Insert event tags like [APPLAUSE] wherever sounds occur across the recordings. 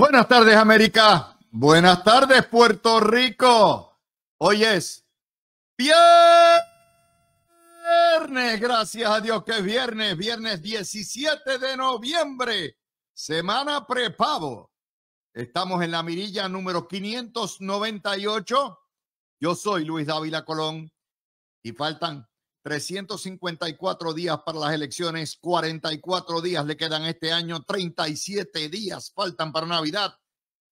Buenas tardes, América. Buenas tardes, Puerto Rico. Hoy es viernes. Gracias a Dios que es viernes, viernes 17 de noviembre. Semana prepavo. Estamos en la mirilla número 598. Yo soy Luis Dávila Colón y faltan 354 días para las elecciones, 44 días le quedan este año, 37 días faltan para Navidad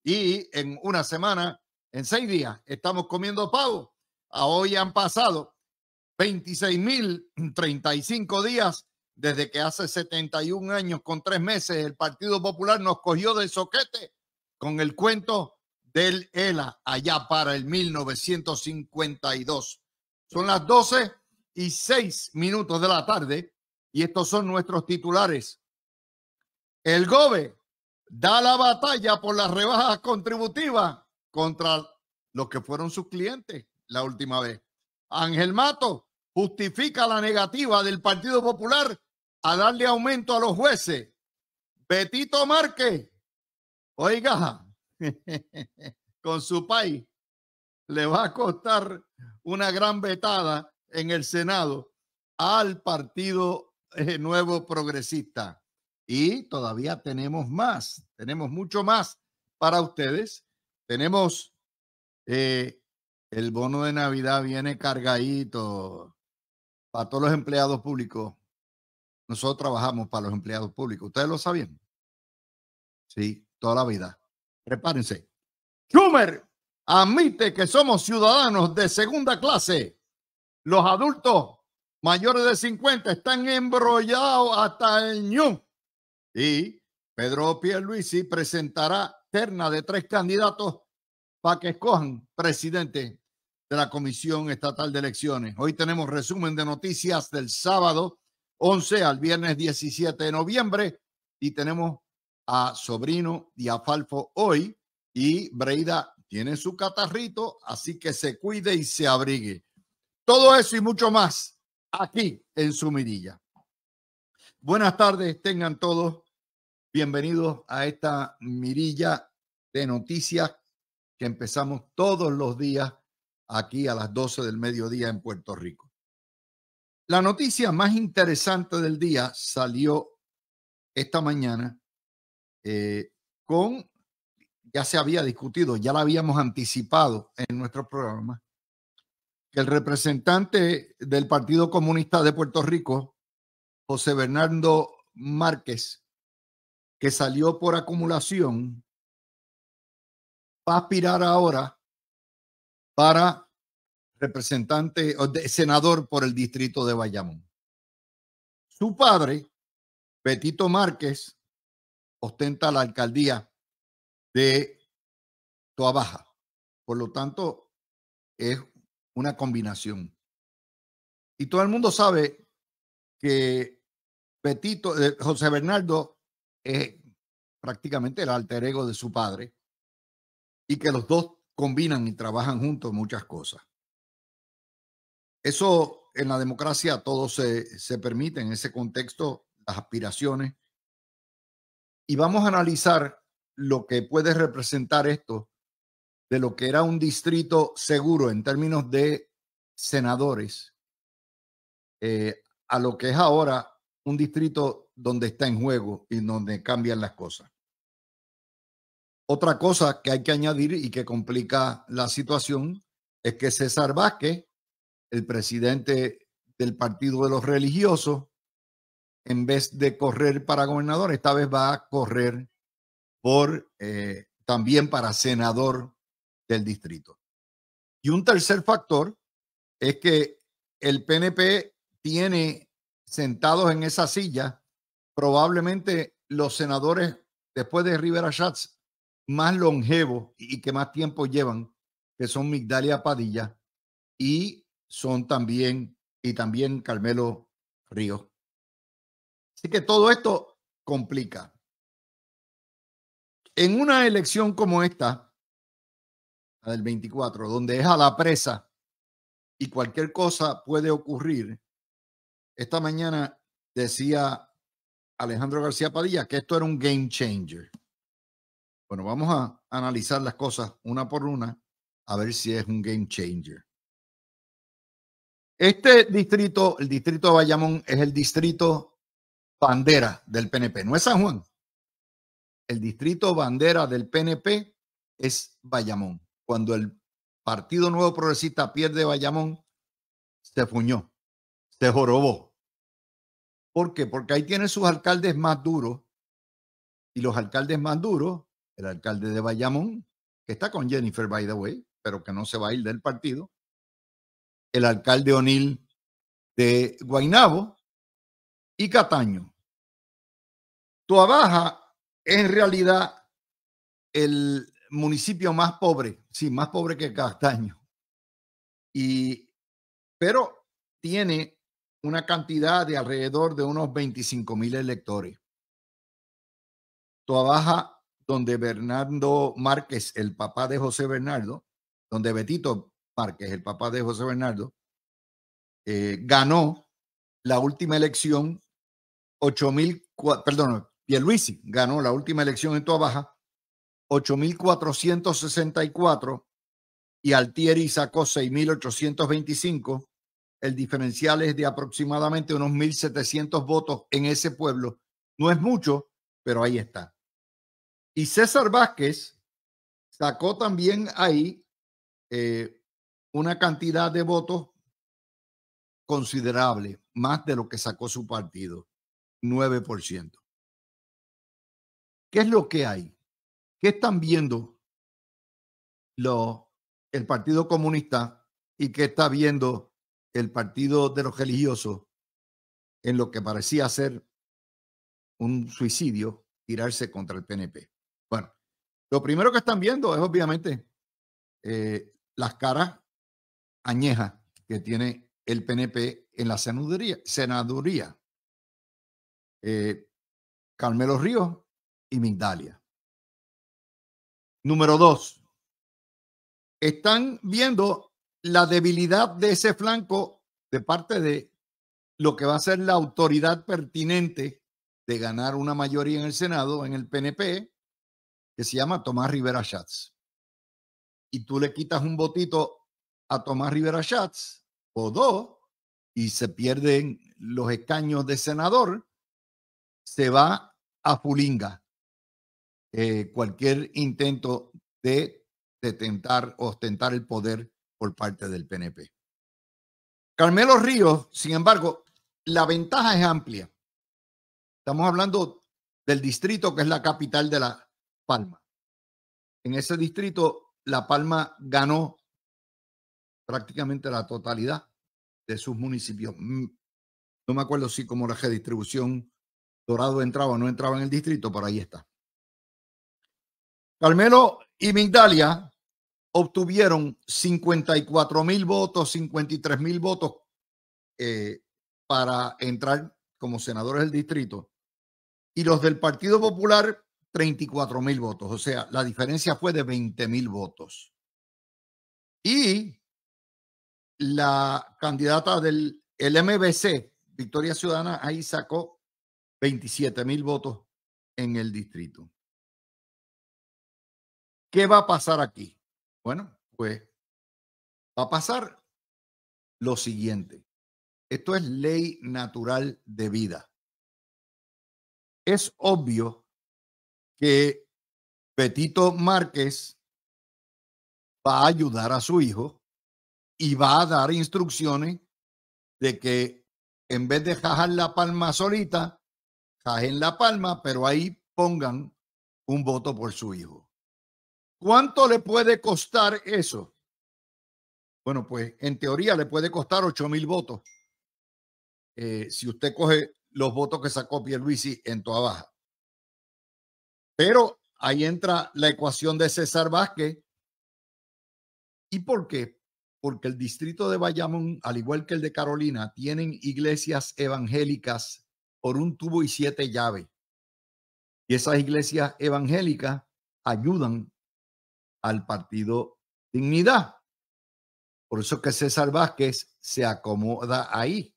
y en una semana, en seis días, estamos comiendo pavo. A hoy han pasado 26.035 días desde que hace 71 años con tres meses el Partido Popular nos cogió del soquete con el cuento del ELA allá para el 1952. Son las 12 y seis minutos de la tarde. Y estos son nuestros titulares. El GOBE da la batalla por las rebajas contributivas contra los que fueron sus clientes la última vez. Ángel Mato justifica la negativa del Partido Popular a darle aumento a los jueces. Betito Márquez, oiga, [LAUGHS] con su país le va a costar una gran vetada en el Senado al Partido eh, Nuevo Progresista. Y todavía tenemos más, tenemos mucho más para ustedes. Tenemos eh, el bono de Navidad viene cargadito para todos los empleados públicos. Nosotros trabajamos para los empleados públicos. ¿Ustedes lo sabían? Sí, toda la vida. Prepárense. Schumer admite que somos ciudadanos de segunda clase los adultos mayores de 50 están embrollados hasta el ñu. Y Pedro Pierluisi presentará terna de tres candidatos para que escojan presidente de la Comisión Estatal de Elecciones. Hoy tenemos resumen de noticias del sábado 11 al viernes 17 de noviembre y tenemos a Sobrino y a hoy y Breida tiene su catarrito, así que se cuide y se abrigue. Todo eso y mucho más aquí en su mirilla. Buenas tardes, tengan todos bienvenidos a esta mirilla de noticias que empezamos todos los días aquí a las 12 del mediodía en Puerto Rico. La noticia más interesante del día salió esta mañana eh, con, ya se había discutido, ya la habíamos anticipado en nuestro programa, que el representante del Partido Comunista de Puerto Rico, José Bernardo Márquez, que salió por acumulación, va a aspirar ahora para representante o de, senador por el distrito de Bayamón. Su padre, Petito Márquez, ostenta la alcaldía de Toabaja, Por lo tanto, es una combinación. Y todo el mundo sabe que Petito, eh, José Bernardo es prácticamente el alter ego de su padre y que los dos combinan y trabajan juntos muchas cosas. Eso en la democracia todo se, se permite en ese contexto, las aspiraciones. Y vamos a analizar lo que puede representar esto de lo que era un distrito seguro en términos de senadores eh, a lo que es ahora un distrito donde está en juego y donde cambian las cosas. Otra cosa que hay que añadir y que complica la situación es que César Vázquez, el presidente del Partido de los Religiosos, en vez de correr para gobernador, esta vez va a correr por eh, también para senador del distrito. Y un tercer factor es que el PNP tiene sentados en esa silla probablemente los senadores después de Rivera Schatz más longevos y que más tiempo llevan, que son Migdalia Padilla y son también y también Carmelo Río. Así que todo esto complica. En una elección como esta, del 24, donde es a la presa y cualquier cosa puede ocurrir. Esta mañana decía Alejandro García Padilla que esto era un game changer. Bueno, vamos a analizar las cosas una por una a ver si es un game changer. Este distrito, el distrito de Bayamón, es el distrito bandera del PNP, no es San Juan. El distrito bandera del PNP es Bayamón cuando el Partido Nuevo Progresista pierde Bayamón, se fuñó, se jorobó. ¿Por qué? Porque ahí tiene sus alcaldes más duros. Y los alcaldes más duros, el alcalde de Bayamón, que está con Jennifer, by the way, pero que no se va a ir del partido, el alcalde O'Neill de Guainabo y Cataño. Tuabaja es en realidad el, municipio más pobre, sí, más pobre que Castaño. Y, pero tiene una cantidad de alrededor de unos 25 mil electores. Baja, donde Bernardo Márquez, el papá de José Bernardo, donde Betito Márquez, el papá de José Bernardo, eh, ganó la última elección 8 mil, perdón, Pierluisi ganó la última elección en Tuabaja, Baja 8.464 y Altieri sacó 6.825. El diferencial es de aproximadamente unos 1.700 votos en ese pueblo. No es mucho, pero ahí está. Y César Vázquez sacó también ahí eh, una cantidad de votos considerable, más de lo que sacó su partido, 9%. ¿Qué es lo que hay? ¿Qué están viendo el Partido Comunista y qué está viendo el Partido de los Religiosos en lo que parecía ser un suicidio, tirarse contra el PNP? Bueno, lo primero que están viendo es obviamente eh, las caras añejas que tiene el PNP en la senaduría. senaduría. Eh, Carmelo Ríos y Mindalia. Número dos, están viendo la debilidad de ese flanco de parte de lo que va a ser la autoridad pertinente de ganar una mayoría en el Senado, en el PNP, que se llama Tomás Rivera Schatz. Y tú le quitas un votito a Tomás Rivera Schatz, o dos, y se pierden los escaños de senador, se va a Fulinga. Eh, cualquier intento de detentar, ostentar el poder por parte del PNP. Carmelo Ríos, sin embargo, la ventaja es amplia. Estamos hablando del distrito que es la capital de La Palma. En ese distrito, La Palma ganó prácticamente la totalidad de sus municipios. Mm, no me acuerdo si como la redistribución Dorado entraba o no entraba en el distrito, pero ahí está. Carmelo y Migdalia obtuvieron 54 mil votos, 53 mil votos eh, para entrar como senadores del distrito. Y los del Partido Popular, 34 mil votos. O sea, la diferencia fue de 20 mil votos. Y la candidata del MBC, Victoria Ciudadana, ahí sacó 27 mil votos en el distrito. ¿Qué va a pasar aquí? Bueno, pues va a pasar lo siguiente. Esto es ley natural de vida. Es obvio que Petito Márquez va a ayudar a su hijo y va a dar instrucciones de que en vez de jajar la palma solita, jajen la palma, pero ahí pongan un voto por su hijo. ¿Cuánto le puede costar eso? Bueno, pues en teoría le puede costar 8000 mil votos. Eh, si usted coge los votos que sacó Pierluisi en toda baja. Pero ahí entra la ecuación de César Vázquez. ¿Y por qué? Porque el distrito de Bayamón, al igual que el de Carolina, tienen iglesias evangélicas por un tubo y siete llaves. Y esas iglesias evangélicas ayudan al partido Dignidad. Por eso que César Vázquez se acomoda ahí.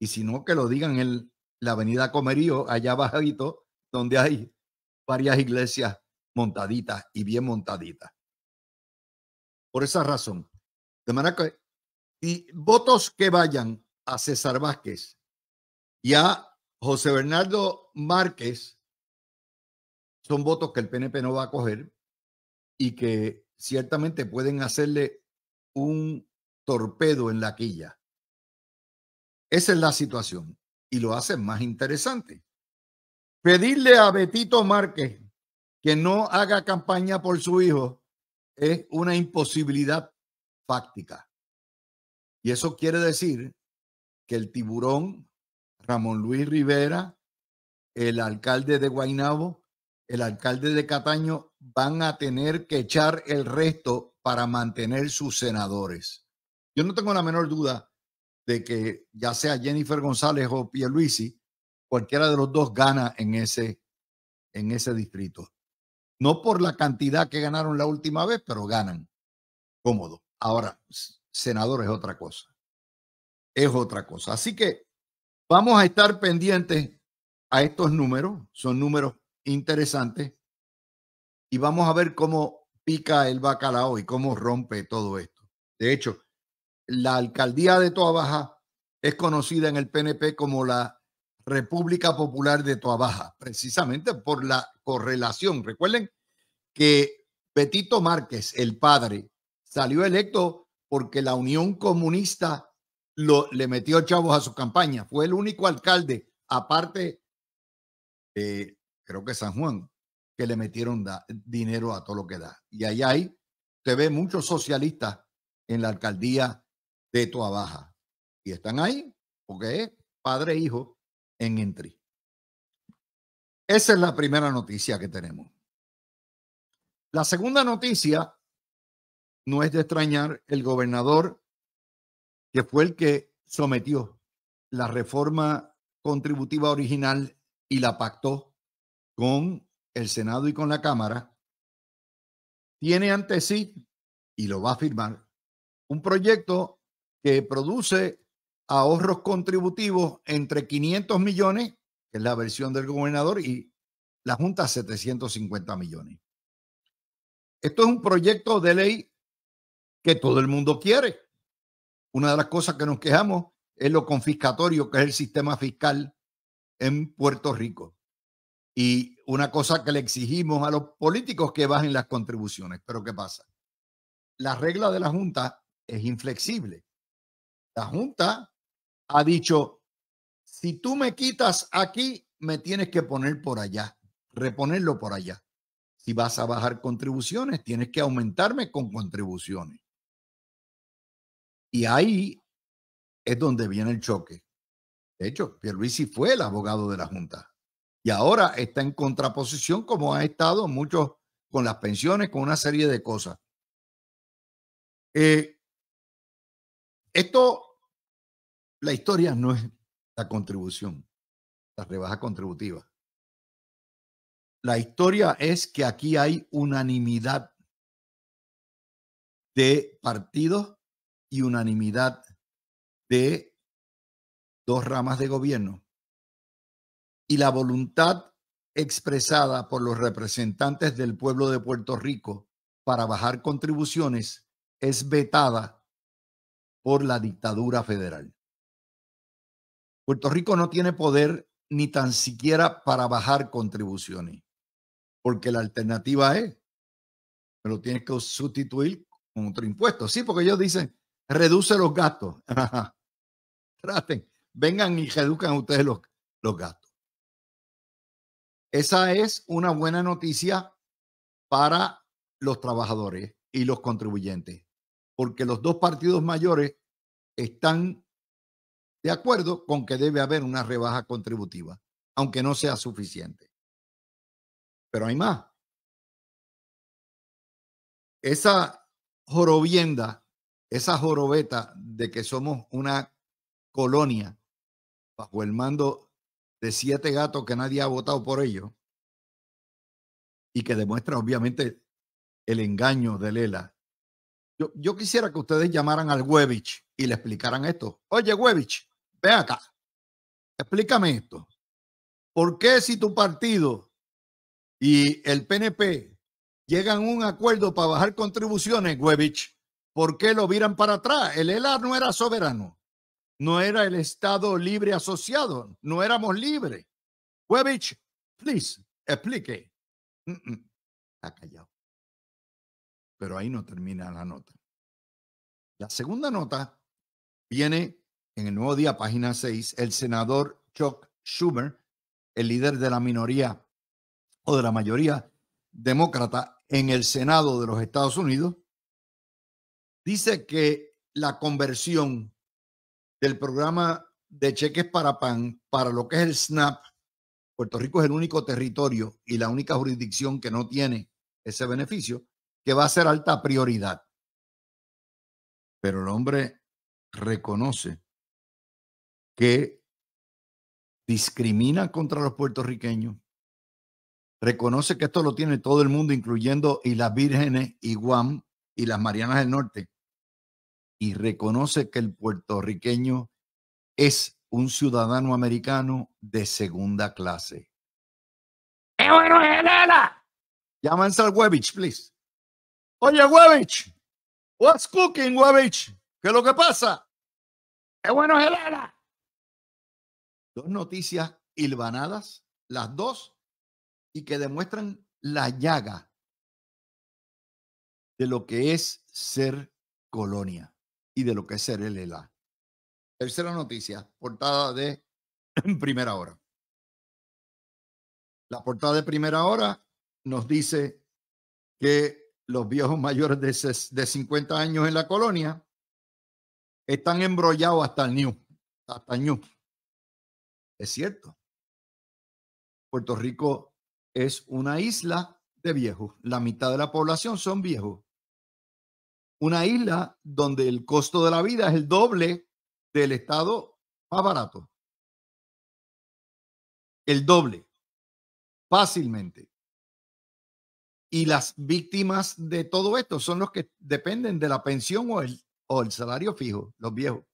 Y si no, que lo digan en la avenida Comerío, allá bajadito, donde hay varias iglesias montaditas y bien montaditas. Por esa razón. De manera que y votos que vayan a César Vázquez y a José Bernardo Márquez son votos que el PNP no va a coger y que ciertamente pueden hacerle un torpedo en la quilla. Esa es la situación y lo hacen más interesante. Pedirle a Betito Márquez que no haga campaña por su hijo es una imposibilidad fáctica. Y eso quiere decir que el tiburón, Ramón Luis Rivera, el alcalde de Guainabo, el alcalde de Cataño van a tener que echar el resto para mantener sus senadores. Yo no tengo la menor duda de que ya sea Jennifer González o Luisi, cualquiera de los dos gana en ese, en ese distrito. No por la cantidad que ganaron la última vez, pero ganan cómodo. Ahora, senador es otra cosa. Es otra cosa. Así que vamos a estar pendientes a estos números. Son números interesante y vamos a ver cómo pica el bacalao y cómo rompe todo esto. De hecho, la alcaldía de Toabaja es conocida en el PNP como la República Popular de Toabaja precisamente por la correlación. Recuerden que Petito Márquez, el padre, salió electo porque la Unión Comunista lo, le metió chavos a su campaña. Fue el único alcalde, aparte de eh, creo que San Juan, que le metieron dinero a todo lo que da. Y ahí hay, te ve muchos socialistas en la alcaldía de Toa Baja. Y están ahí porque es padre e hijo en Entry. Esa es la primera noticia que tenemos. La segunda noticia no es de extrañar el gobernador que fue el que sometió la reforma contributiva original y la pactó con el Senado y con la Cámara, tiene ante sí, y lo va a firmar, un proyecto que produce ahorros contributivos entre 500 millones, que es la versión del gobernador, y la Junta 750 millones. Esto es un proyecto de ley que todo el mundo quiere. Una de las cosas que nos quejamos es lo confiscatorio que es el sistema fiscal en Puerto Rico. Y una cosa que le exigimos a los políticos que bajen las contribuciones. Pero ¿qué pasa? La regla de la Junta es inflexible. La Junta ha dicho, si tú me quitas aquí, me tienes que poner por allá, reponerlo por allá. Si vas a bajar contribuciones, tienes que aumentarme con contribuciones. Y ahí es donde viene el choque. De hecho, Pierluisi fue el abogado de la Junta y ahora está en contraposición como ha estado muchos con las pensiones, con una serie de cosas. Eh, esto, la historia no es la contribución, la rebaja contributiva. La historia es que aquí hay unanimidad de partidos y unanimidad de dos ramas de gobierno y la voluntad expresada por los representantes del pueblo de Puerto Rico para bajar contribuciones es vetada por la dictadura federal. Puerto Rico no tiene poder ni tan siquiera para bajar contribuciones, porque la alternativa es, pero tienes que sustituir con otro impuesto. Sí, porque ellos dicen, reduce los gastos. [LAUGHS] Traten, vengan y reduzcan ustedes los, los gastos. Esa es una buena noticia para los trabajadores y los contribuyentes, porque los dos partidos mayores están de acuerdo con que debe haber una rebaja contributiva, aunque no sea suficiente. Pero hay más. Esa jorobienda, esa jorobeta de que somos una colonia bajo el mando de siete gatos que nadie ha votado por ellos y que demuestra obviamente el engaño de Lela. Yo, yo quisiera que ustedes llamaran al Wevich y le explicaran esto. Oye, Webich, ve acá, explícame esto. ¿Por qué si tu partido y el PNP llegan a un acuerdo para bajar contribuciones, Webich, ¿por qué lo viran para atrás? El ELA no era soberano no era el Estado libre asociado, no éramos libres. Webich, please, explique. está callado. Pero ahí no termina la nota. La segunda nota viene en el nuevo día, página 6, el senador Chuck Schumer, el líder de la minoría o de la mayoría demócrata en el Senado de los Estados Unidos, dice que la conversión del programa de cheques para pan para lo que es el SNAP. Puerto Rico es el único territorio y la única jurisdicción que no tiene ese beneficio, que va a ser alta prioridad. Pero el hombre reconoce que discrimina contra los puertorriqueños, reconoce que esto lo tiene todo el mundo, incluyendo y las vírgenes y Guam y las Marianas del Norte, y reconoce que el puertorriqueño es un ciudadano americano de segunda clase. ¡Qué bueno Helena! Llámanse al Webich, please. Oye, Webich, what's cooking, Webich? ¿Qué es lo que pasa? ¡Qué bueno Helena. Dos noticias hilvanadas, las dos, y que demuestran la llaga de lo que es ser colonia y de lo que es ser el ELA. Tercera noticia, portada de [CLEARS THROAT] primera hora. La portada de primera hora nos dice que los viejos mayores de, de 50 años en la colonia están embrollados hasta el new, hasta el new. Es cierto. Puerto Rico es una isla de viejos. La mitad de la población son viejos una isla donde el costo de la vida es el doble del estado más barato. El doble. Fácilmente. Y las víctimas de todo esto son los que dependen de la pensión o el, o el salario fijo, los viejos.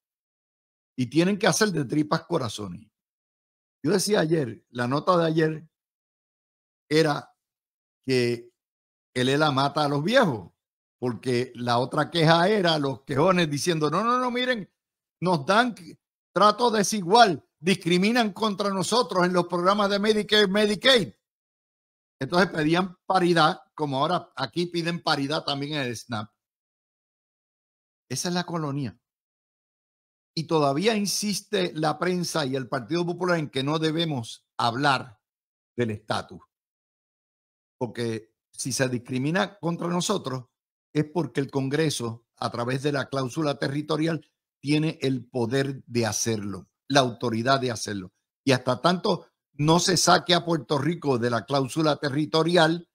Y tienen que hacer de tripas corazones. Yo decía ayer, la nota de ayer era que él la mata a los viejos porque la otra queja era los quejones diciendo, no, no, no, miren, nos dan trato desigual, discriminan contra nosotros en los programas de Medicare, Medicaid. Entonces pedían paridad, como ahora aquí piden paridad también en el SNAP. Esa es la colonia. Y todavía insiste la prensa y el Partido Popular en que no debemos hablar del estatus. Porque si se discrimina contra nosotros, es porque el Congreso, a través de la cláusula territorial, tiene el poder de hacerlo, la autoridad de hacerlo. Y hasta tanto no se saque a Puerto Rico de la cláusula territorial,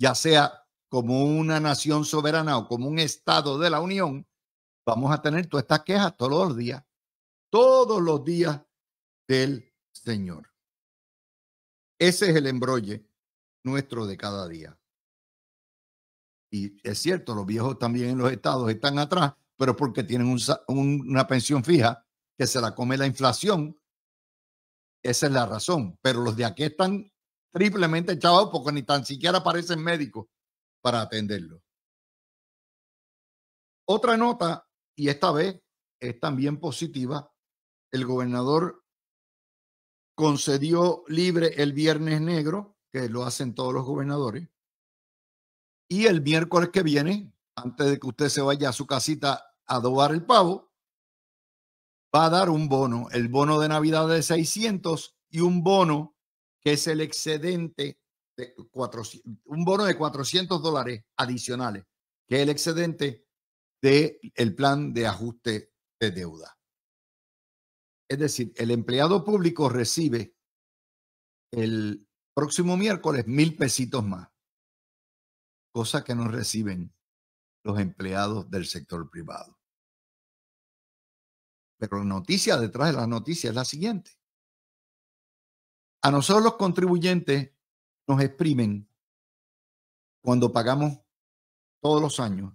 ya sea como una nación soberana o como un Estado de la Unión, vamos a tener todas estas quejas todos los días, todos los días del Señor. Ese es el embrolle nuestro de cada día. Y es cierto, los viejos también en los estados están atrás, pero porque tienen una pensión fija que se la come la inflación. Esa es la razón. Pero los de aquí están triplemente echados porque ni tan siquiera aparecen médicos para atenderlos. Otra nota, y esta vez es también positiva, el gobernador concedió libre el viernes negro, que lo hacen todos los gobernadores, y el miércoles que viene, antes de que usted se vaya a su casita a dobar el pavo, va a dar un bono, el bono de Navidad de 600 y un bono que es el excedente de 400, un bono de 400 dólares adicionales, que es el excedente del el plan de ajuste de deuda. Es decir, el empleado público recibe el próximo miércoles mil pesitos más cosa que no reciben los empleados del sector privado. Pero la noticia detrás de la noticia es la siguiente. A nosotros los contribuyentes nos exprimen cuando pagamos todos los años,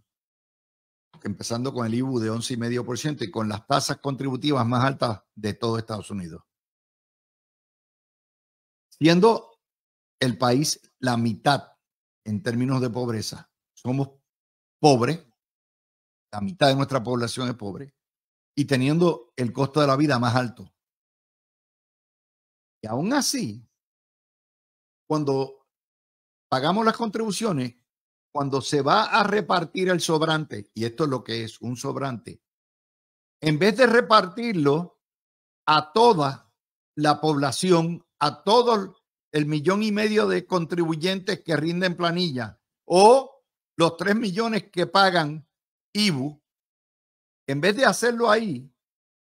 empezando con el IBU de 11,5% y con las tasas contributivas más altas de todo Estados Unidos. Siendo el país la mitad en términos de pobreza. Somos pobres, la mitad de nuestra población es pobre, y teniendo el costo de la vida más alto. Y aún así, cuando pagamos las contribuciones, cuando se va a repartir el sobrante, y esto es lo que es un sobrante, en vez de repartirlo a toda la población, a todos el millón y medio de contribuyentes que rinden planilla o los tres millones que pagan IBU, en vez de hacerlo ahí,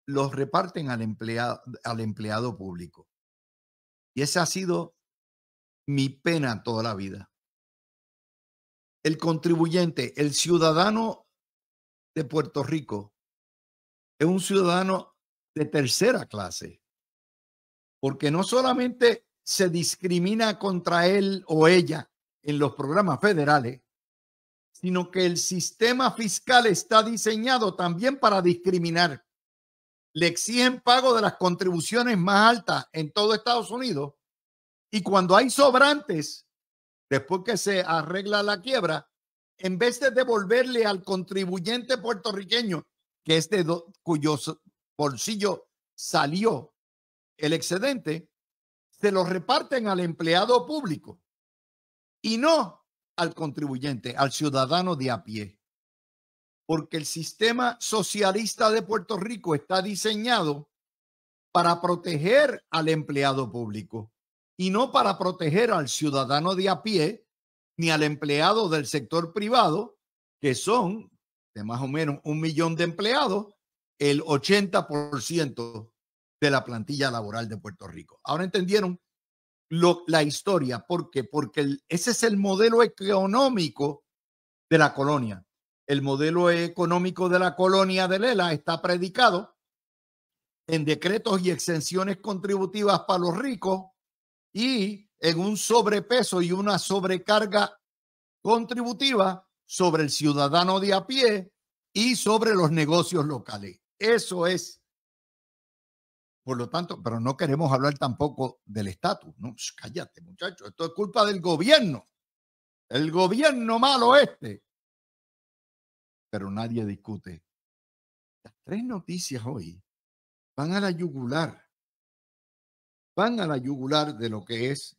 los reparten al empleado, al empleado público. Y esa ha sido mi pena toda la vida. El contribuyente, el ciudadano de Puerto Rico, es un ciudadano de tercera clase, porque no solamente se discrimina contra él o ella en los programas federales, sino que el sistema fiscal está diseñado también para discriminar. Le exigen pago de las contribuciones más altas en todo Estados Unidos y cuando hay sobrantes, después que se arregla la quiebra, en vez de devolverle al contribuyente puertorriqueño, que es de cuyo bolsillo salió el excedente, se lo reparten al empleado público y no al contribuyente, al ciudadano de a pie. Porque el sistema socialista de Puerto Rico está diseñado para proteger al empleado público y no para proteger al ciudadano de a pie ni al empleado del sector privado, que son de más o menos un millón de empleados, el 80% de la plantilla laboral de Puerto Rico. Ahora entendieron la historia. ¿Por qué? Porque ese es el modelo económico de la colonia. El modelo económico de la colonia de Lela está predicado en decretos y exenciones contributivas para los ricos y en un sobrepeso y una sobrecarga contributiva sobre el ciudadano de a pie y sobre los negocios locales. Eso es por lo tanto, pero no queremos hablar tampoco del estatus. No, cállate, muchachos. Esto es culpa del gobierno. El gobierno malo este. Pero nadie discute. Las tres noticias hoy van a la yugular. Van a la yugular de lo que es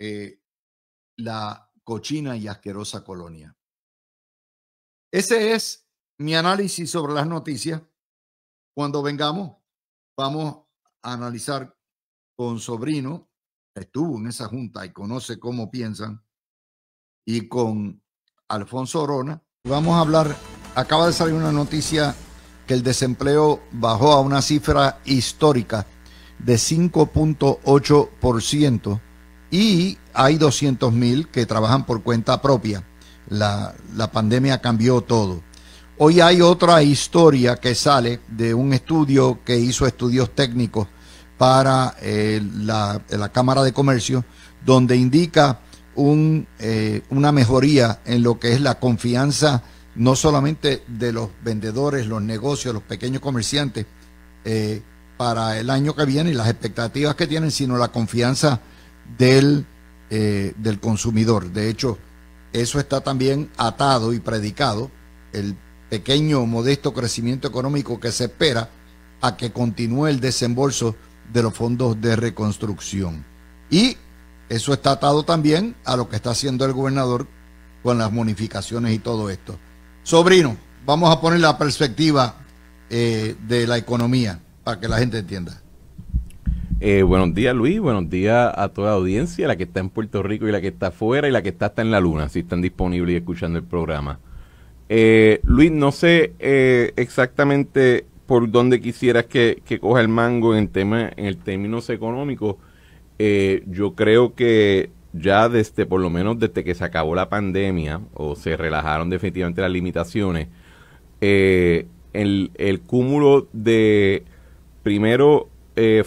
eh, la cochina y asquerosa colonia. Ese es mi análisis sobre las noticias. Cuando vengamos, vamos a analizar con Sobrino, estuvo en esa junta y conoce cómo piensan, y con Alfonso Orona. Vamos a hablar, acaba de salir una noticia que el desempleo bajó a una cifra histórica de 5.8% y hay 200.000 que trabajan por cuenta propia. La, la pandemia cambió todo. Hoy hay otra historia que sale de un estudio que hizo estudios técnicos para eh, la, Cámara de Comercio, donde indica un, eh, una mejoría en lo que es la confianza no solamente de los vendedores, los negocios, los pequeños comerciantes eh, para el año que viene y las expectativas que tienen, sino la confianza del, del consumidor. De hecho, eso está también atado y predicado. El pequeño modesto crecimiento económico que se espera a que continúe el desembolso de los fondos de reconstrucción. Y eso está atado también a lo que está haciendo el gobernador con las bonificaciones y todo esto. Sobrino, vamos a poner la perspectiva eh, de la economía para que la gente entienda. Eh, buenos días Luis, buenos días a toda audiencia, la que está en Puerto Rico y la que está afuera y la que está hasta en la luna, si están disponibles y escuchando el programa. Eh, Luis, no sé eh, exactamente por dónde quisieras que, coja el mango en, tema, en el términos económicos. Eh, yo creo que ya desde, por lo menos desde que se acabó la pandemia o se relajaron definitivamente las limitaciones, el, cúmulo de, primero,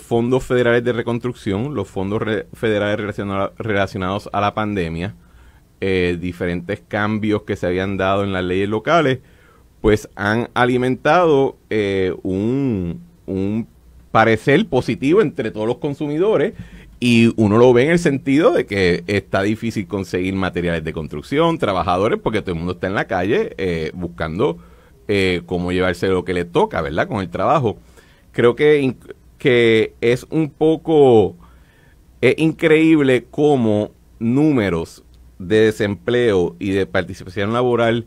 fondos federales de reconstrucción, los fondos federales relacionados a la pandemia, eh, diferentes cambios que se habían dado en las leyes locales, pues han alimentado eh, un, parecer positivo entre todos los consumidores y uno lo ve en el sentido de que está difícil conseguir materiales de construcción, trabajadores, porque todo el mundo está en la calle eh, buscando cómo llevarse lo que le toca, ¿verdad? Con el trabajo. Creo que, que es un poco es increíble cómo números de desempleo y de participación laboral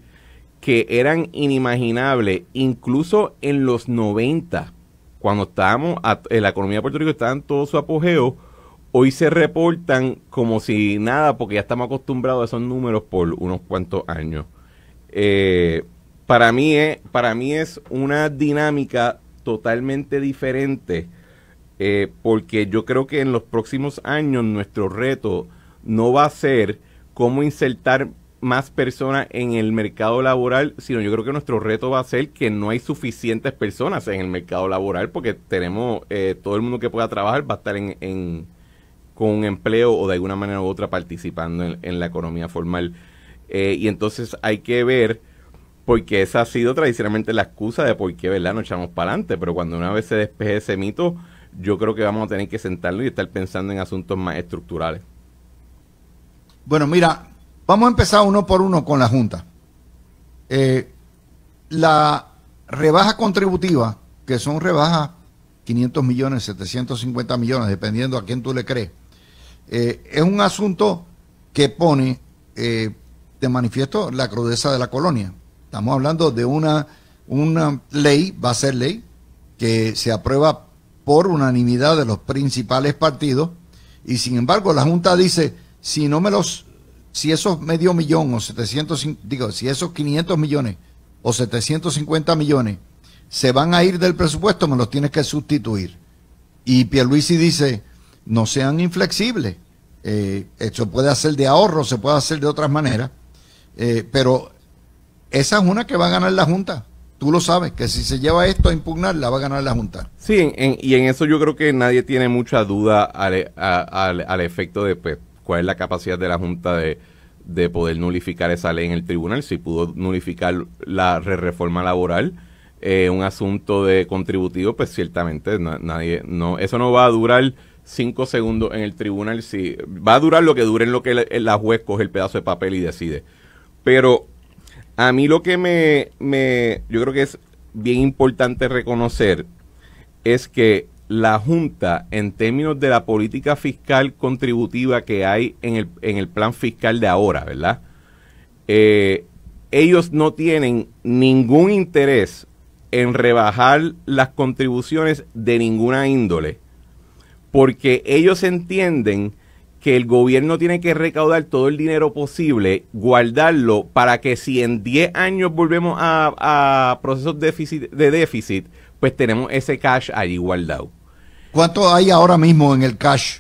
que eran inimaginables, incluso en los 90, cuando estábamos, en la economía de Puerto Rico estaba en todo su apogeo, hoy se reportan como si nada, porque ya estamos acostumbrados a esos números por unos cuantos años. Eh, para, mí es, para mí es una dinámica totalmente diferente, eh, porque yo creo que en los próximos años nuestro reto no va a ser cómo insertar más personas en el mercado laboral, sino yo creo que nuestro reto va a ser que no hay suficientes personas en el mercado laboral porque tenemos eh, todo el mundo que pueda trabajar va a estar en, con un empleo o de alguna manera u otra participando en, la economía formal. Eh, y entonces hay que ver, porque esa ha sido tradicionalmente la excusa de por qué, ¿verdad?, nos echamos para adelante, pero cuando una vez se despeje ese mito, yo creo que vamos a tener que sentarlo y estar pensando en asuntos más estructurales. Bueno, mira, vamos a empezar uno por uno con la Junta. Eh, la rebaja contributiva, que son rebajas 500 millones, 750 millones, dependiendo a quién tú le crees, eh, es un asunto que pone eh, de manifiesto la crudeza de la colonia. Estamos hablando de una, una ley, va a ser ley, que se aprueba por unanimidad de los principales partidos y sin embargo la Junta dice, si no me los, si esos medio millón o 700, digo, si esos 500 millones o 750 millones se van a ir del presupuesto, me los tienes que sustituir. Y Pierluisi dice, no sean inflexibles. Eh, esto puede hacer de ahorro, se puede hacer de otras maneras, eh, pero esa es una que va a ganar la Junta. Tú lo sabes, que si se lleva esto a impugnar, la va a ganar la Junta. Sí, y en eso yo creo que nadie tiene mucha duda al, efecto de PEP pues, cuál es la capacidad de la Junta de, de poder nulificar esa ley en el tribunal, si pudo nulificar la reforma laboral, eh, un asunto de contributivo, pues ciertamente nadie, no, eso no va a durar cinco segundos en el tribunal, si va a durar lo que dure en lo que la, juez coge el pedazo de papel y decide. Pero a mí lo que me, me yo creo que es bien importante reconocer es que la Junta, en términos de la política fiscal contributiva que hay en el, en el plan fiscal de ahora, ¿verdad? Eh, ellos no tienen ningún interés en rebajar las contribuciones de ninguna índole, porque ellos entienden que el gobierno tiene que recaudar todo el dinero posible, guardarlo para que si en 10 años volvemos a, procesos de déficit pues tenemos ese cash ahí guardado. ¿Cuánto hay ahora mismo en el cash?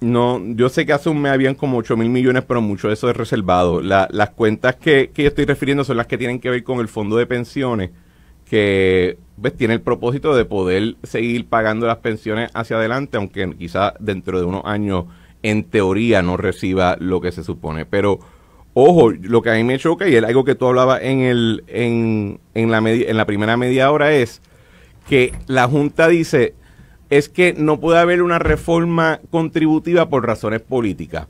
No, yo sé que hace un mes habían como 8 mil millones, pero mucho de eso es reservado. las cuentas que, yo estoy refiriendo son las que tienen que ver con el fondo de pensiones, que pues, tiene el propósito de poder seguir pagando las pensiones hacia adelante, aunque quizás dentro de unos años en teoría no reciba lo que se supone. Pero ojo, lo que a mí me choca y es algo que tú hablabas en, el, en, en, la, media, en la primera media hora es que la Junta dice es que no puede haber una reforma contributiva por razones políticas.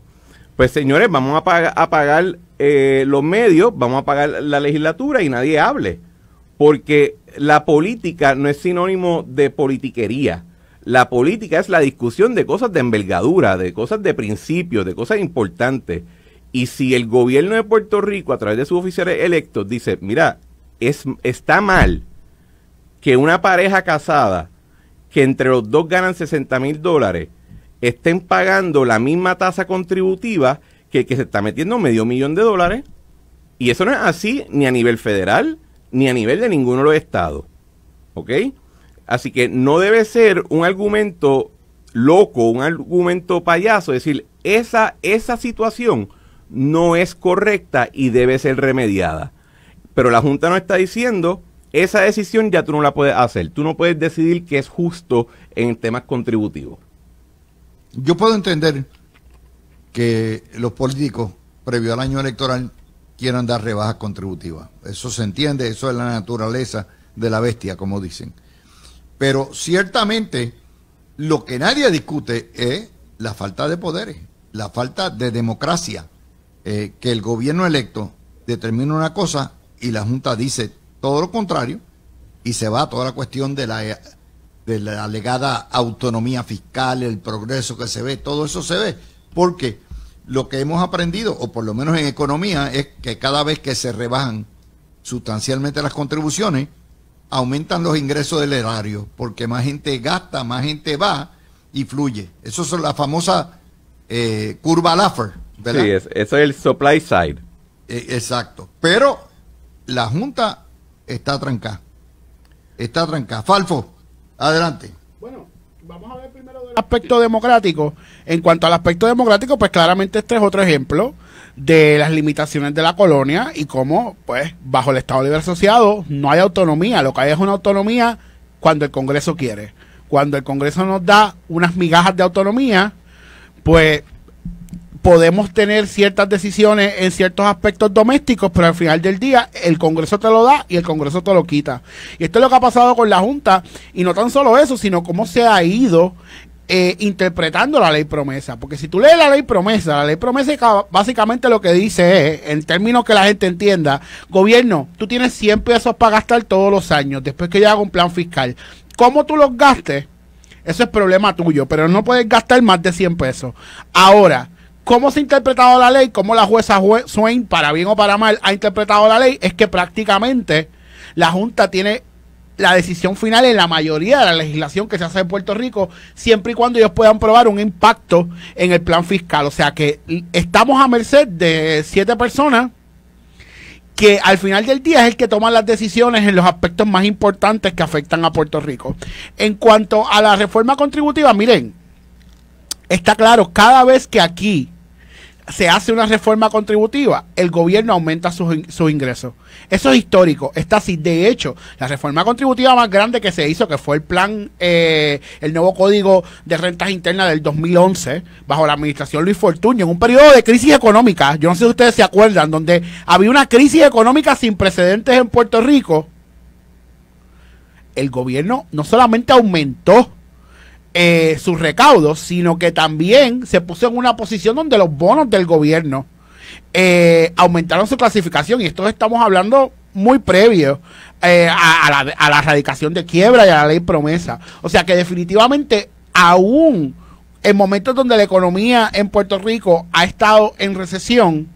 Pues señores, vamos a, a pagar eh, los medios, vamos a pagar la legislatura y nadie hable, porque la política no es sinónimo de politiquería. La política es la discusión de cosas de envergadura, de cosas de principios, de cosas importantes. Y si el gobierno de Puerto Rico, a través de sus oficiales electos, dice, mira, es, está mal que una pareja casada que entre los dos ganan 60 mil dólares estén pagando la misma tasa contributiva que, que se está metiendo medio millón de dólares. Y eso no es así ni a nivel federal ni a nivel de ninguno de los estados. ¿Ok? Así que no debe ser un argumento loco, un argumento payaso, es decir, esa, esa situación no es correcta y debe ser remediada. Pero la Junta no está diciendo esa decisión ya tú no la puedes hacer. Tú no puedes decidir que es justo en temas contributivos. Yo puedo entender que los políticos, previo al año electoral, quieran dar rebajas contributivas. Eso se entiende, eso es la naturaleza de la bestia, como dicen. Pero ciertamente lo que nadie discute es la falta de poderes, la falta de democracia, eh, que el gobierno electo determina una cosa y la Junta dice todo lo contrario, y se va toda la cuestión de la, de la alegada autonomía fiscal, el progreso que se ve, todo eso se ve, porque lo que hemos aprendido, o por lo menos en economía, es que cada vez que se rebajan sustancialmente las contribuciones, aumentan los ingresos del erario, porque más gente gasta, más gente va y fluye. Eso es la famosa eh, curva Laffer, ¿verdad? Sí, eso es el supply side. Eh, exacto. Pero la Junta está tranca, Está tranca, Falfo, adelante. Bueno, vamos a ver primero del aspecto democrático. En cuanto al aspecto democrático, pues claramente este es otro ejemplo de las limitaciones de la colonia y cómo, pues, bajo el Estado Libre Asociado no hay autonomía. Lo que hay es una autonomía cuando el Congreso quiere. Cuando el Congreso nos da unas migajas de autonomía, pues podemos tener ciertas decisiones en ciertos aspectos domésticos, pero al final del día el Congreso te lo da y el Congreso te lo quita. Y esto es lo que ha pasado con la Junta, y no tan solo eso, sino cómo se ha ido eh, interpretando la ley promesa. Porque si tú lees la ley promesa, la ley promesa básicamente lo que dice es, en términos que la gente entienda, gobierno, tú tienes 100 pesos para gastar todos los años, después que yo haga un plan fiscal. ¿Cómo tú los gastes? Eso es problema tuyo, pero no puedes gastar más de 100 pesos. Ahora, cómo se ha interpretado la ley, cómo la jueza Swain, para bien o para mal, ha interpretado la ley, es que prácticamente la Junta tiene la decisión final en la mayoría de la legislación que se hace en Puerto Rico, siempre y cuando ellos puedan probar un impacto en el plan fiscal. O sea que estamos a merced de siete personas que al final del día es el que toma las decisiones en los aspectos más importantes que afectan a Puerto Rico. En cuanto a la reforma contributiva, miren, está claro, cada vez que aquí se hace una reforma contributiva, el gobierno aumenta sus, sus, ingresos. Eso es histórico, está así. De hecho, la reforma contributiva más grande que se hizo, que fue el plan, eh, el nuevo código de rentas internas del 2011, bajo la administración Luis Fortuño, en un periodo de crisis económica, yo no sé si ustedes se acuerdan, donde había una crisis económica sin precedentes en Puerto Rico, el gobierno no solamente aumentó eh, sus recaudos, sino que también se puso en una posición donde los bonos del gobierno eh, aumentaron su clasificación y esto estamos hablando muy previo eh, a, la, a la erradicación de quiebra y a la ley promesa. O sea que definitivamente aún en momentos donde la economía en Puerto Rico ha estado en recesión,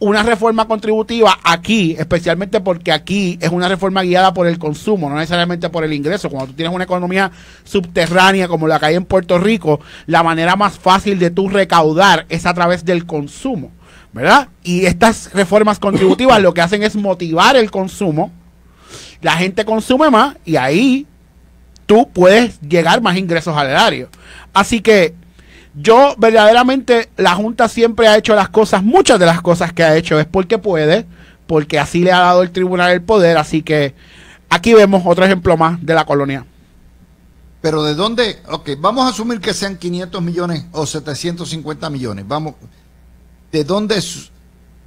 una reforma contributiva aquí, especialmente porque aquí es una reforma guiada por el consumo, no necesariamente por el ingreso. Cuando tú tienes una economía subterránea como la que hay en Puerto Rico, la manera más fácil de tú recaudar es a través del consumo, ¿verdad? Y estas reformas contributivas lo que hacen es motivar el consumo. La gente consume más y ahí tú puedes llegar más ingresos al erario. Así que yo verdaderamente la Junta siempre ha hecho las cosas, muchas de las cosas que ha hecho es porque puede, porque así le ha dado el tribunal el poder, así que aquí vemos otro ejemplo más de la colonia. Pero de dónde, ok, vamos a asumir que sean 500 millones o 750 millones, vamos, ¿de dónde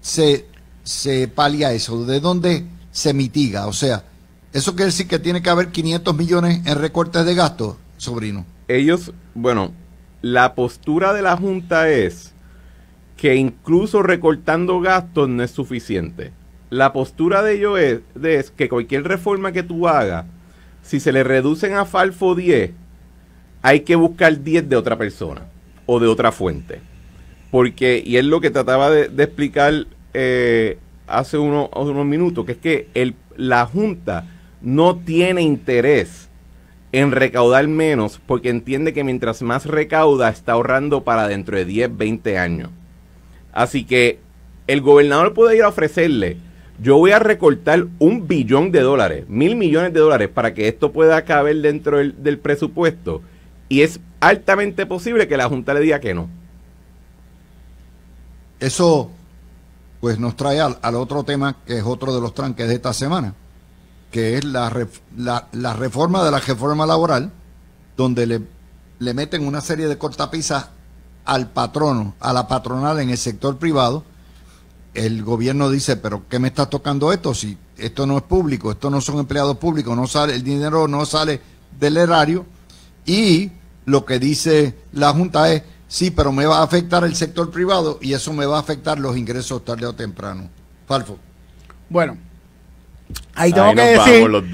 se, se palia eso? ¿De dónde se mitiga? O sea, eso quiere decir que tiene que haber 500 millones en recortes de gastos, sobrino. Ellos, bueno, la postura de la Junta es que incluso recortando gastos no es suficiente. La postura de ellos es, que cualquier reforma que tú hagas, si se le reducen a Falfo 10, hay que buscar 10 de otra persona o de otra fuente. Porque, y es lo que trataba de, explicar eh, hace, unos minutos, que es que la Junta no tiene interés en recaudar menos porque entiende que mientras más recauda está ahorrando para dentro de 10, 20 años. Así que el gobernador puede ir a ofrecerle, yo voy a recortar un billón de dólares, mil millones de dólares para que esto pueda caber dentro del, presupuesto. Y es altamente posible que la Junta le diga que no. Eso pues nos trae al otro tema que es otro de los tranques de esta semana que es la, reforma de la reforma laboral, donde le, le meten una serie de cortapisas al patrono, a la patronal en el sector privado. El gobierno dice, pero ¿qué me está tocando esto? Si esto no es público, esto no son empleados públicos, no sale, el dinero no sale del erario. Y lo que dice la Junta es, sí, pero me va a afectar el sector privado y eso me va a afectar los ingresos tarde o temprano. Falfo. Bueno, Ahí tengo que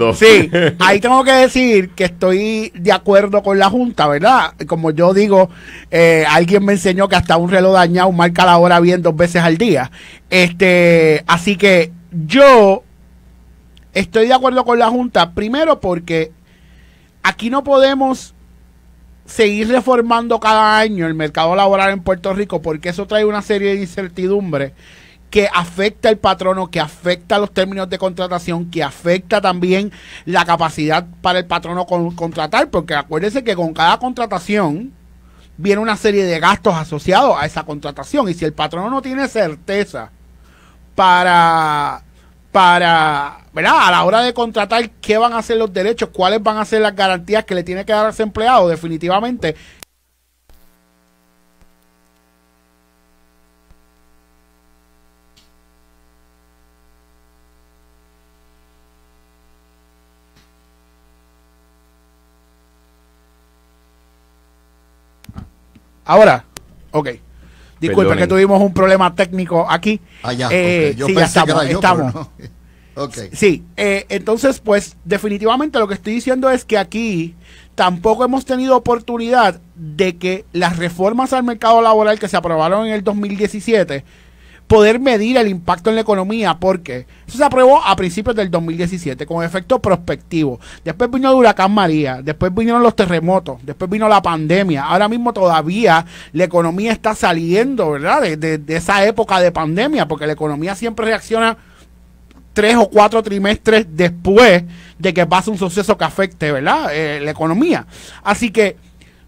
decir, [LAUGHS] ahí tengo que decir que estoy de acuerdo con la junta, ¿verdad? Como yo digo, eh, alguien me enseñó que hasta un reloj dañado marca la hora bien dos veces al día. Este, así que yo estoy de acuerdo con la junta, primero porque aquí no podemos seguir reformando cada año el mercado laboral en Puerto Rico porque eso trae una serie de incertidumbres que afecta el patrono, que afecta los términos de contratación, que afecta también la capacidad para el patrono contratar, porque acuérdese que con cada contratación viene una serie de gastos asociados a esa contratación y si el patrono no tiene certeza para para, ¿verdad? A la hora de contratar qué van a ser los derechos, cuáles van a ser las garantías que le tiene que dar a ese empleado, definitivamente Ahora, ok. disculpe que tuvimos un problema técnico aquí. Ah, ya, eh, yo sí, estamos. Sí, entonces pues definitivamente lo que estoy diciendo es que aquí tampoco hemos tenido oportunidad de que las reformas al mercado laboral que se aprobaron en el 2017 poder medir el impacto en la economía, porque eso se aprobó a principios del 2017 con efecto prospectivo. Después vino el huracán María, después vinieron los terremotos, después vino la pandemia. Ahora mismo todavía la economía está saliendo, ¿verdad? De, esa época de pandemia, porque la economía siempre reacciona tres o cuatro trimestres después de que pase un suceso que afecte, ¿verdad? Eh, la economía. Así que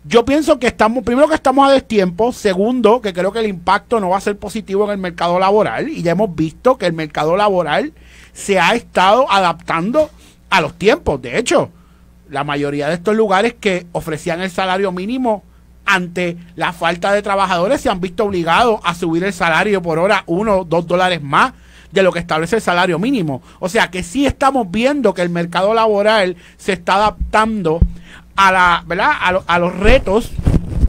yo pienso que estamos, primero que estamos a destiempo, segundo que creo que el impacto no va a ser positivo en el mercado laboral y ya hemos visto que el mercado laboral se ha estado adaptando a los tiempos. De hecho, la mayoría de estos lugares que ofrecían el salario mínimo ante la falta de trabajadores se han visto obligados a subir el salario por hora uno o dos dólares más de lo que establece el salario mínimo. O sea que sí estamos viendo que el mercado laboral se está adaptando a, la, ¿verdad? a, a los retos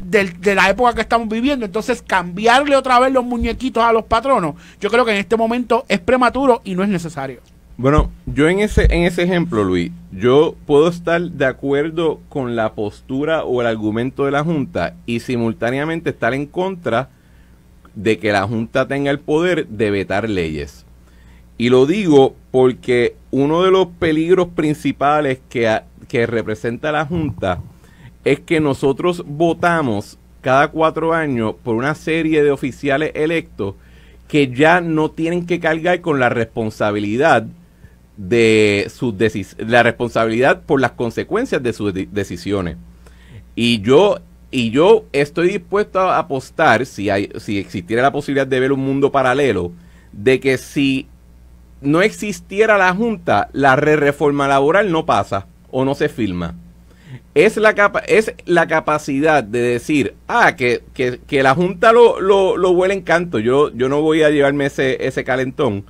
de la época que estamos viviendo. Entonces, cambiarle otra vez los muñequitos a los patronos, yo creo que en este momento es prematuro y no es necesario. Bueno, yo en ese, en ese ejemplo, Luis, yo puedo estar de acuerdo con la postura o el argumento de la Junta y simultáneamente estar en contra de que la Junta tenga el poder de vetar leyes. Y lo digo porque uno de los peligros principales que, que representa la Junta es que nosotros votamos cada cuatro años por una serie de oficiales electos que ya no tienen que cargar con la responsabilidad de sus la responsabilidad por las consecuencias de sus decisiones. Y yo y yo estoy dispuesto a apostar si hay si existiera la posibilidad de ver un mundo paralelo de que si no existiera la Junta, la re reforma laboral no pasa o no se firma. Es la, es la capacidad de decir, ah, que, la Junta lo, lo, lo, huele en yo, yo no voy a llevarme ese, ese calentón,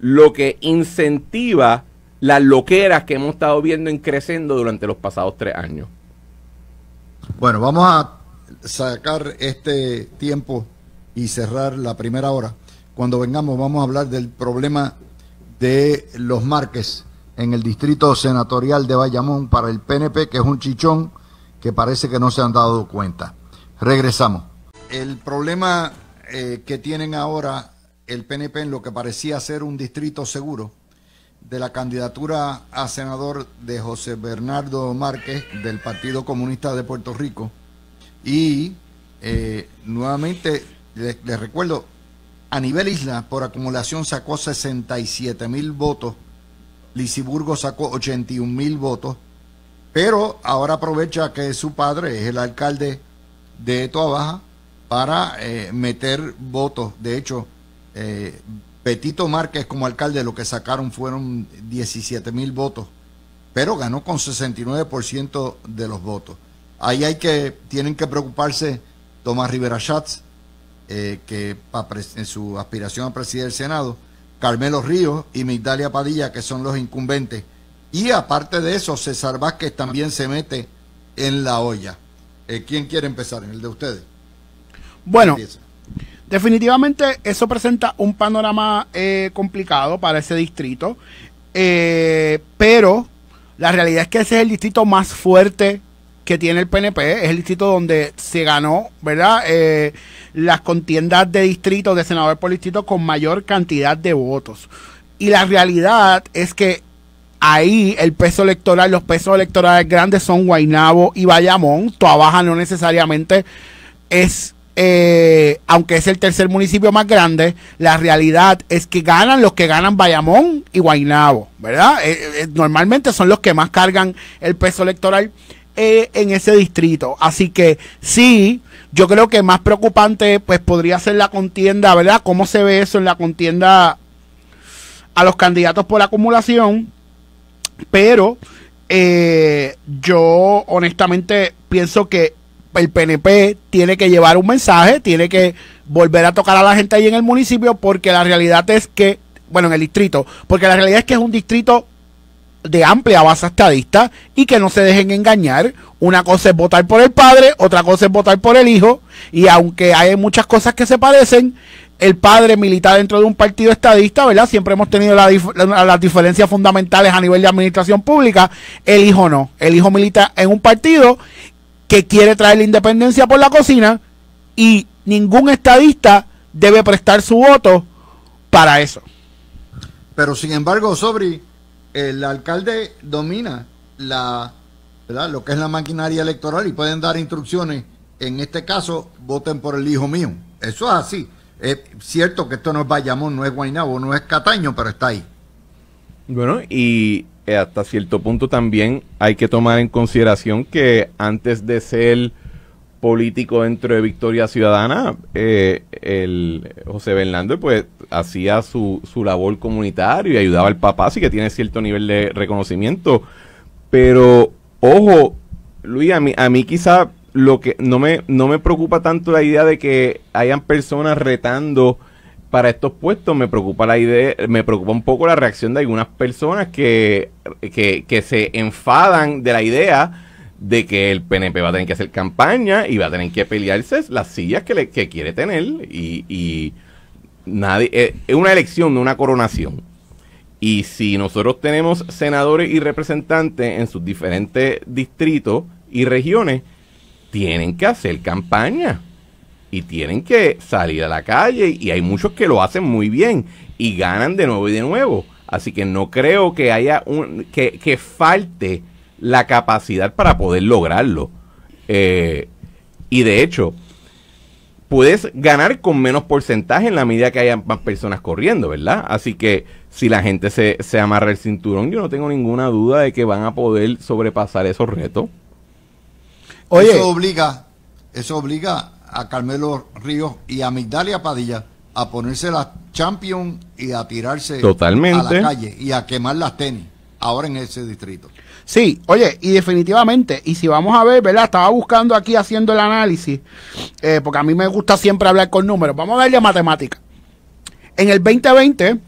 lo que incentiva las loqueras que hemos estado viendo en creciendo durante los pasados tres años. Bueno, vamos a sacar este tiempo y cerrar la primera hora. Cuando vengamos vamos a hablar del problema de Los Márquez en el distrito senatorial de Bayamón para el PNP, que es un chichón que parece que no se han dado cuenta. Regresamos. El problema eh, que tienen ahora el PNP en lo que parecía ser un distrito seguro de la candidatura a senador de José Bernardo Márquez del Partido Comunista de Puerto Rico y eh, nuevamente les recuerdo a nivel isla, por acumulación sacó 67 mil votos. Lisiburgo sacó 81 mil votos. Pero ahora aprovecha que su padre es el alcalde de toda Baja para eh, meter votos. De hecho, eh, Petito Márquez como alcalde lo que sacaron fueron 17 mil votos, pero ganó con 69% de los votos. Ahí hay que, tienen que preocuparse Tomás Rivera Schatz, eh, que en su aspiración a presidir el Senado, Carmelo Ríos y Migdalia Padilla, que son los incumbentes. Y aparte de eso, César Vázquez también se mete en la olla. Eh, ¿Quién quiere empezar? ¿El de ustedes? Bueno, definitivamente eso presenta un panorama eh, complicado para ese distrito, pero la realidad es que ese es el distrito más fuerte que tiene el PNP, es el distrito donde se ganó, ¿verdad? Eh, las contiendas de distritos de senador por distrito, con mayor cantidad de votos. Y la realidad es que ahí el peso electoral, los pesos electorales grandes son Guainabo y Bayamón. Baja no necesariamente es, eh, aunque es el tercer municipio más grande, la realidad es que ganan los que ganan Bayamón y Guainabo, ¿verdad? Eh, normalmente son los que más cargan el peso electoral eh, en ese distrito. Así que sí, yo creo que más preocupante pues podría ser la contienda, ¿verdad? ¿Cómo se ve eso en la contienda a los candidatos por acumulación? Pero eh, yo honestamente pienso que el PNP tiene que llevar un mensaje, tiene que volver a tocar a la gente ahí en el municipio porque la realidad es que, bueno, en el distrito, porque la realidad es que es un distrito de amplia base estadista y que no se dejen engañar. Una cosa es votar por el padre, otra cosa es votar por el hijo. Y aunque hay muchas cosas que se parecen, el padre milita dentro de un partido estadista, ¿verdad? Siempre hemos tenido las diferencias fundamentales a nivel de administración pública. El hijo no. El hijo milita en un partido que quiere traer la independencia por la cocina y ningún estadista debe prestar su voto para eso. Pero sin embargo, sobre el alcalde domina la, lo que es la maquinaria electoral y pueden dar instrucciones. En este caso, voten por el hijo mío. Eso es así. Es cierto que esto no es Bayamón, no es Guaynabo, no es Cataño, pero está ahí. Bueno, y eh, hasta cierto punto también hay que tomar en consideración que antes de ser político dentro de Victoria Ciudadana, eh, el José Bernández pues hacía su, labor comunitaria y ayudaba al papá, así que tiene cierto nivel de reconocimiento. Pero, ojo, Luis, a mí, a mí quizá lo que no me, no me preocupa tanto la idea de que hayan personas retando para estos puestos, me preocupa la idea, me preocupa un poco la reacción de algunas personas que, que se enfadan de la idea de que el PNP va a tener que hacer campaña y va a tener que pelearse las sillas que, le, quiere tener y, nadie eh, es una elección, no una coronación. Y si nosotros tenemos senadores y representantes en sus diferentes distritos y regiones, tienen que hacer campaña y tienen que salir a la calle y hay muchos que lo hacen muy bien y ganan de nuevo y de nuevo. Así que no creo que haya un que, que falte la capacidad para poder lograrlo. Eh, y de hecho, puedes ganar con menos porcentaje en la medida que haya más personas corriendo, ¿verdad? Así que si la gente se, se amarra el cinturón, yo no tengo ninguna duda de que van a poder sobrepasar esos retos. Eso obliga, eso obliga a Carmelo Ríos y a Migdalia Padilla a ponerse la champion y a tirarse a la calle y a quemar las tenis ahora en ese distrito. Sí, oye, y definitivamente, y si vamos a ver, ¿verdad? Estaba buscando aquí haciendo el análisis, eh, porque a mí me gusta siempre hablar con números. Vamos a ver la matemática. En el 2020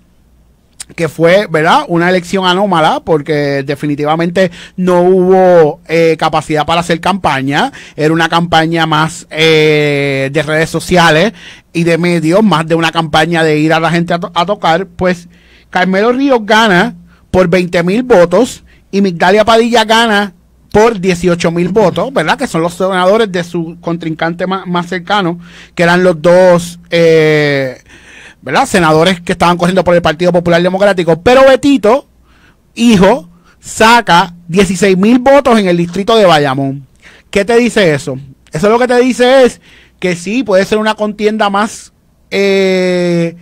que fue, ¿verdad? Una elección anómala porque definitivamente no hubo eh, capacidad para hacer campaña. Era una campaña más eh, de redes sociales y de medios, más de una campaña de ir a la gente a, a tocar. Pues Carmelo Ríos gana por 20 mil votos y Migdalia Padilla gana por 18 mil votos, ¿verdad? Que son los senadores de su contrincante más, más cercano, que eran los dos, eh, ¿verdad? Senadores que estaban corriendo por el Partido Popular Democrático. Pero Betito, hijo, saca 16 mil votos en el distrito de Bayamón. ¿Qué te dice eso? Eso lo que te dice es que sí, puede ser una contienda más... Eh,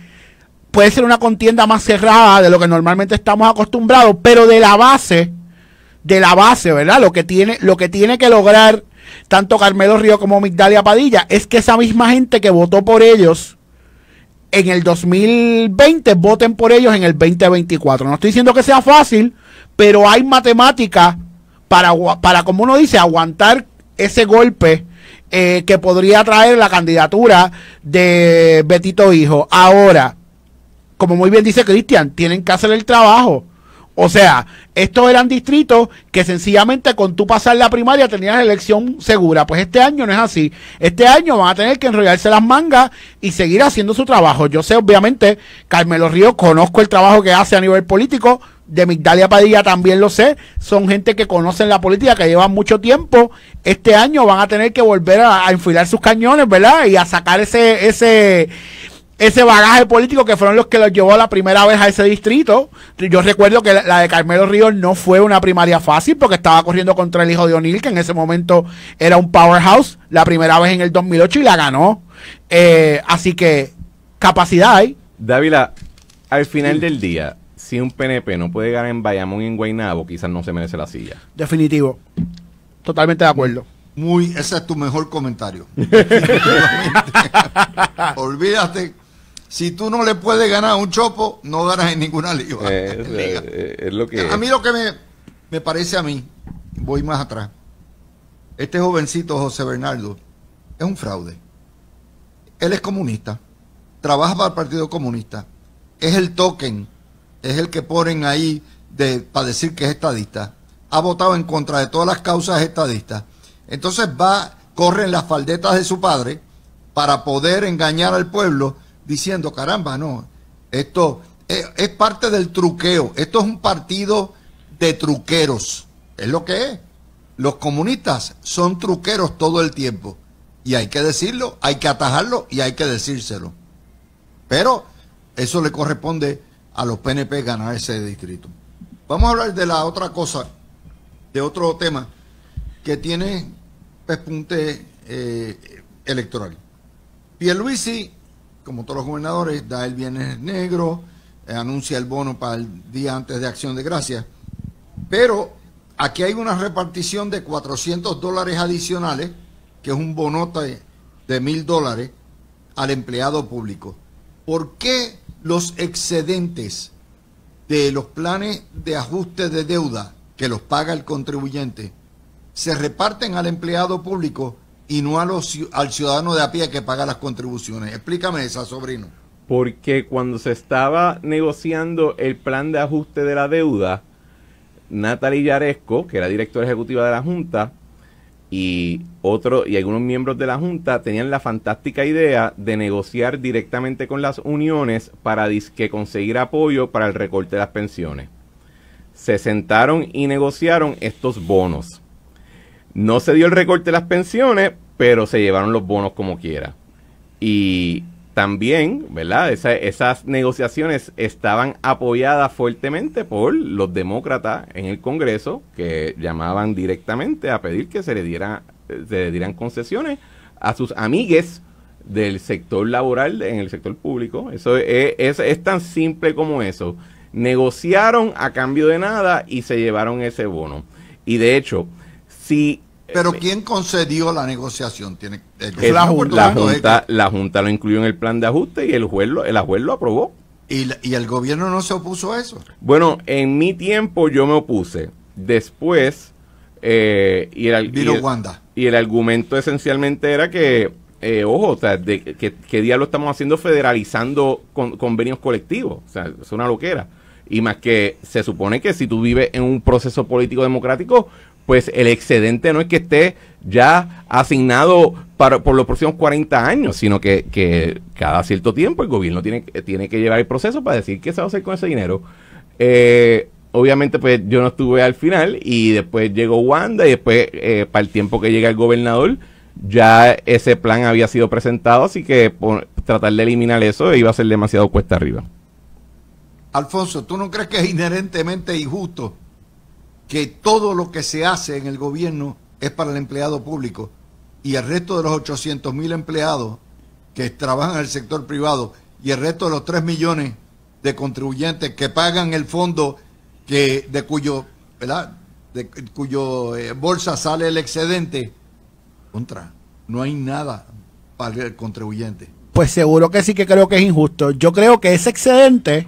puede ser una contienda más cerrada de lo que normalmente estamos acostumbrados, pero de la base de la base, ¿verdad? Lo que tiene, lo que tiene que lograr tanto Carmelo Río como Migdalia Padilla es que esa misma gente que votó por ellos en el 2020 voten por ellos en el 2024. No estoy diciendo que sea fácil, pero hay matemática para, para como uno dice, aguantar ese golpe eh, que podría traer la candidatura de Betito Hijo. Ahora, como muy bien dice Cristian, tienen que hacer el trabajo. O sea, estos eran distritos que sencillamente con tu pasar la primaria tenías elección segura. Pues este año no es así. Este año van a tener que enrollarse las mangas y seguir haciendo su trabajo. Yo sé, obviamente, Carmelo Río, conozco el trabajo que hace a nivel político. De Migdalia Padilla también lo sé. Son gente que conocen la política, que llevan mucho tiempo. Este año van a tener que volver a, a enfilar sus cañones, ¿verdad? Y a sacar ese, ese, ese bagaje político que fueron los que los llevó la primera vez a ese distrito. Yo recuerdo que la, de Carmelo Ríos no fue una primaria fácil porque estaba corriendo contra el hijo de O'Neill, que en ese momento era un powerhouse, la primera vez en el 2008 y la ganó. Eh, así que capacidad hay. Dávila, al final del día, si un PNP no puede ganar en Bayamón y en Guaynabo, quizás no se merece la silla. Definitivo. Totalmente de acuerdo. Muy, ese es tu mejor comentario. [LAUGHS] Olvídate si tú no le puedes ganar a un chopo, no ganas en ninguna liga. [LAUGHS] [LAUGHS] Eh, a mí lo que me, parece a mí, voy más atrás, este jovencito José Bernardo es un fraude. Él es comunista, trabaja para el Partido Comunista, es el token, es el que ponen ahí de, para decir que es estadista. Ha votado en contra de todas las causas estadistas. Entonces va, corre en las faldetas de su padre para poder engañar al pueblo diciendo, caramba, no, esto es, parte del truqueo, esto es un partido de truqueros, es lo que es. Los comunistas son truqueros todo el tiempo y hay que decirlo, hay que atajarlo y hay que decírselo. Pero eso le corresponde a los PNP ganar ese distrito. Vamos a hablar de la otra cosa, de otro tema que tiene pespunte eh, electoral. Pierluisi como todos los gobernadores, da el viernes negro, eh, anuncia el bono para el día antes de Acción de Gracias. Pero aquí hay una repartición de 400 dólares adicionales, que es un bonote de mil dólares, al empleado público. ¿Por qué los excedentes de los planes de ajuste de deuda que los paga el contribuyente se reparten al empleado público y no a los, al ciudadano de a pie que paga las contribuciones. Explícame esa, sobrino. Porque cuando se estaba negociando el plan de ajuste de la deuda, Natalie Yaresco, que era directora ejecutiva de la Junta, y otro, y algunos miembros de la Junta tenían la fantástica idea de negociar directamente con las uniones para conseguir apoyo para el recorte de las pensiones. Se sentaron y negociaron estos bonos no se dio el recorte de las pensiones, pero se llevaron los bonos como quiera. Y también, ¿verdad? esas negociaciones estaban apoyadas fuertemente por los demócratas en el Congreso que llamaban directamente a pedir que se le, dieran concesiones a sus amigues del sector laboral en el sector público. Eso es, es tan simple como eso. Negociaron a cambio de nada y se llevaron ese bono. Y de hecho, si pero eh, ¿quién concedió la negociación? Tiene la, junta, la, junta, lo incluyó en el plan de ajuste y el juez lo, el aprobó. ¿Y, el gobierno no se opuso a eso? Bueno, en mi tiempo yo me opuse. Después, eh, y, el, y, el, argumento esencialmente era que, eh, ojo, o sea, que, día lo estamos haciendo federalizando con, convenios colectivos. O sea, es una loquera y más que se supone que si tú vives en un proceso político democrático, pues el excedente no es que esté ya asignado por los próximos 40 años, sino que, cada cierto tiempo el gobierno tiene, tiene que llevar el proceso para decir qué se va a hacer con ese dinero. Eh, obviamente pues yo no estuve al final y después llegó Wanda y después eh, para el tiempo que llega el gobernador ya ese plan había sido presentado, así que tratar de eliminar eso iba a ser demasiado cuesta arriba. Alfonso, ¿tú no crees que es inherentemente injusto que todo lo que se hace en el gobierno es para el empleado público y el resto de los 800 mil empleados que trabajan en el sector privado y el resto de los 3 millones de contribuyentes que pagan el fondo que de cuyo ¿verdad? cuyo eh, bolsa sale el excedente contra no hay nada para el contribuyente pues seguro que sí que creo que es injusto yo creo que ese excedente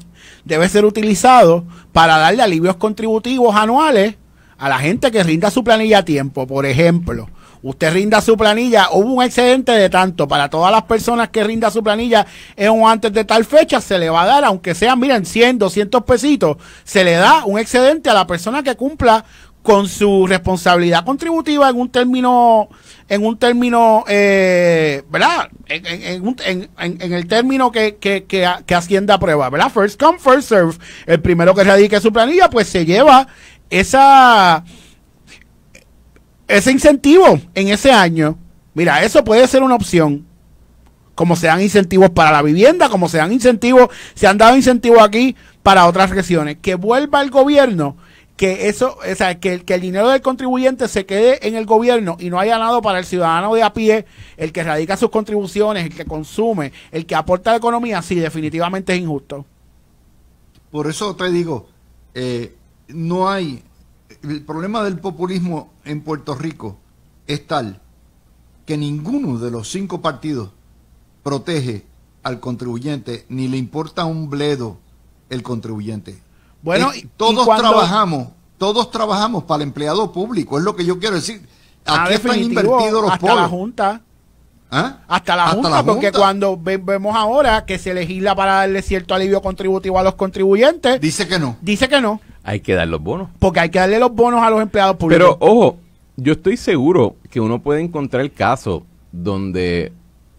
debe ser utilizado para darle alivios contributivos anuales a la gente que rinda su planilla a tiempo. Por ejemplo, usted rinda su planilla, hubo un excedente de tanto, para todas las personas que rinda su planilla en antes de tal fecha, se le va a dar, aunque sean, miren, 100, 200 pesitos, se le da un excedente a la persona que cumpla con su responsabilidad contributiva en un término en un término, eh, ¿verdad? En, en, en, en, el término que, Hacienda aprueba, ¿verdad? First come, first serve. El primero que radique su planilla, pues se lleva esa ese incentivo en ese año. Mira, eso puede ser una opción. Como se dan incentivos para la vivienda, como se dan incentivos, se han dado incentivos aquí para otras regiones. Que vuelva el gobierno que eso, o sea, que, el dinero del contribuyente se quede en el gobierno y no haya nada para el ciudadano de a pie, el que radica sus contribuciones, el que consume, el que aporta a la economía, sí, definitivamente es injusto. Por eso te digo, eh, no hay, el problema del populismo en Puerto Rico es tal que ninguno de los cinco partidos protege al contribuyente ni le importa un bledo el contribuyente bueno, eh, todos trabajamos, todos trabajamos para el empleado público, es lo que yo quiero decir. Ah, los hasta La junta. ¿Ah? Hasta la Junta, porque cuando vemos ahora que se legisla para darle cierto alivio contributivo a los contribuyentes, dice que no. Dice que no. Hay que dar los bonos. Porque hay que darle los bonos a los empleados públicos. Pero ojo, yo estoy seguro que uno puede encontrar el caso donde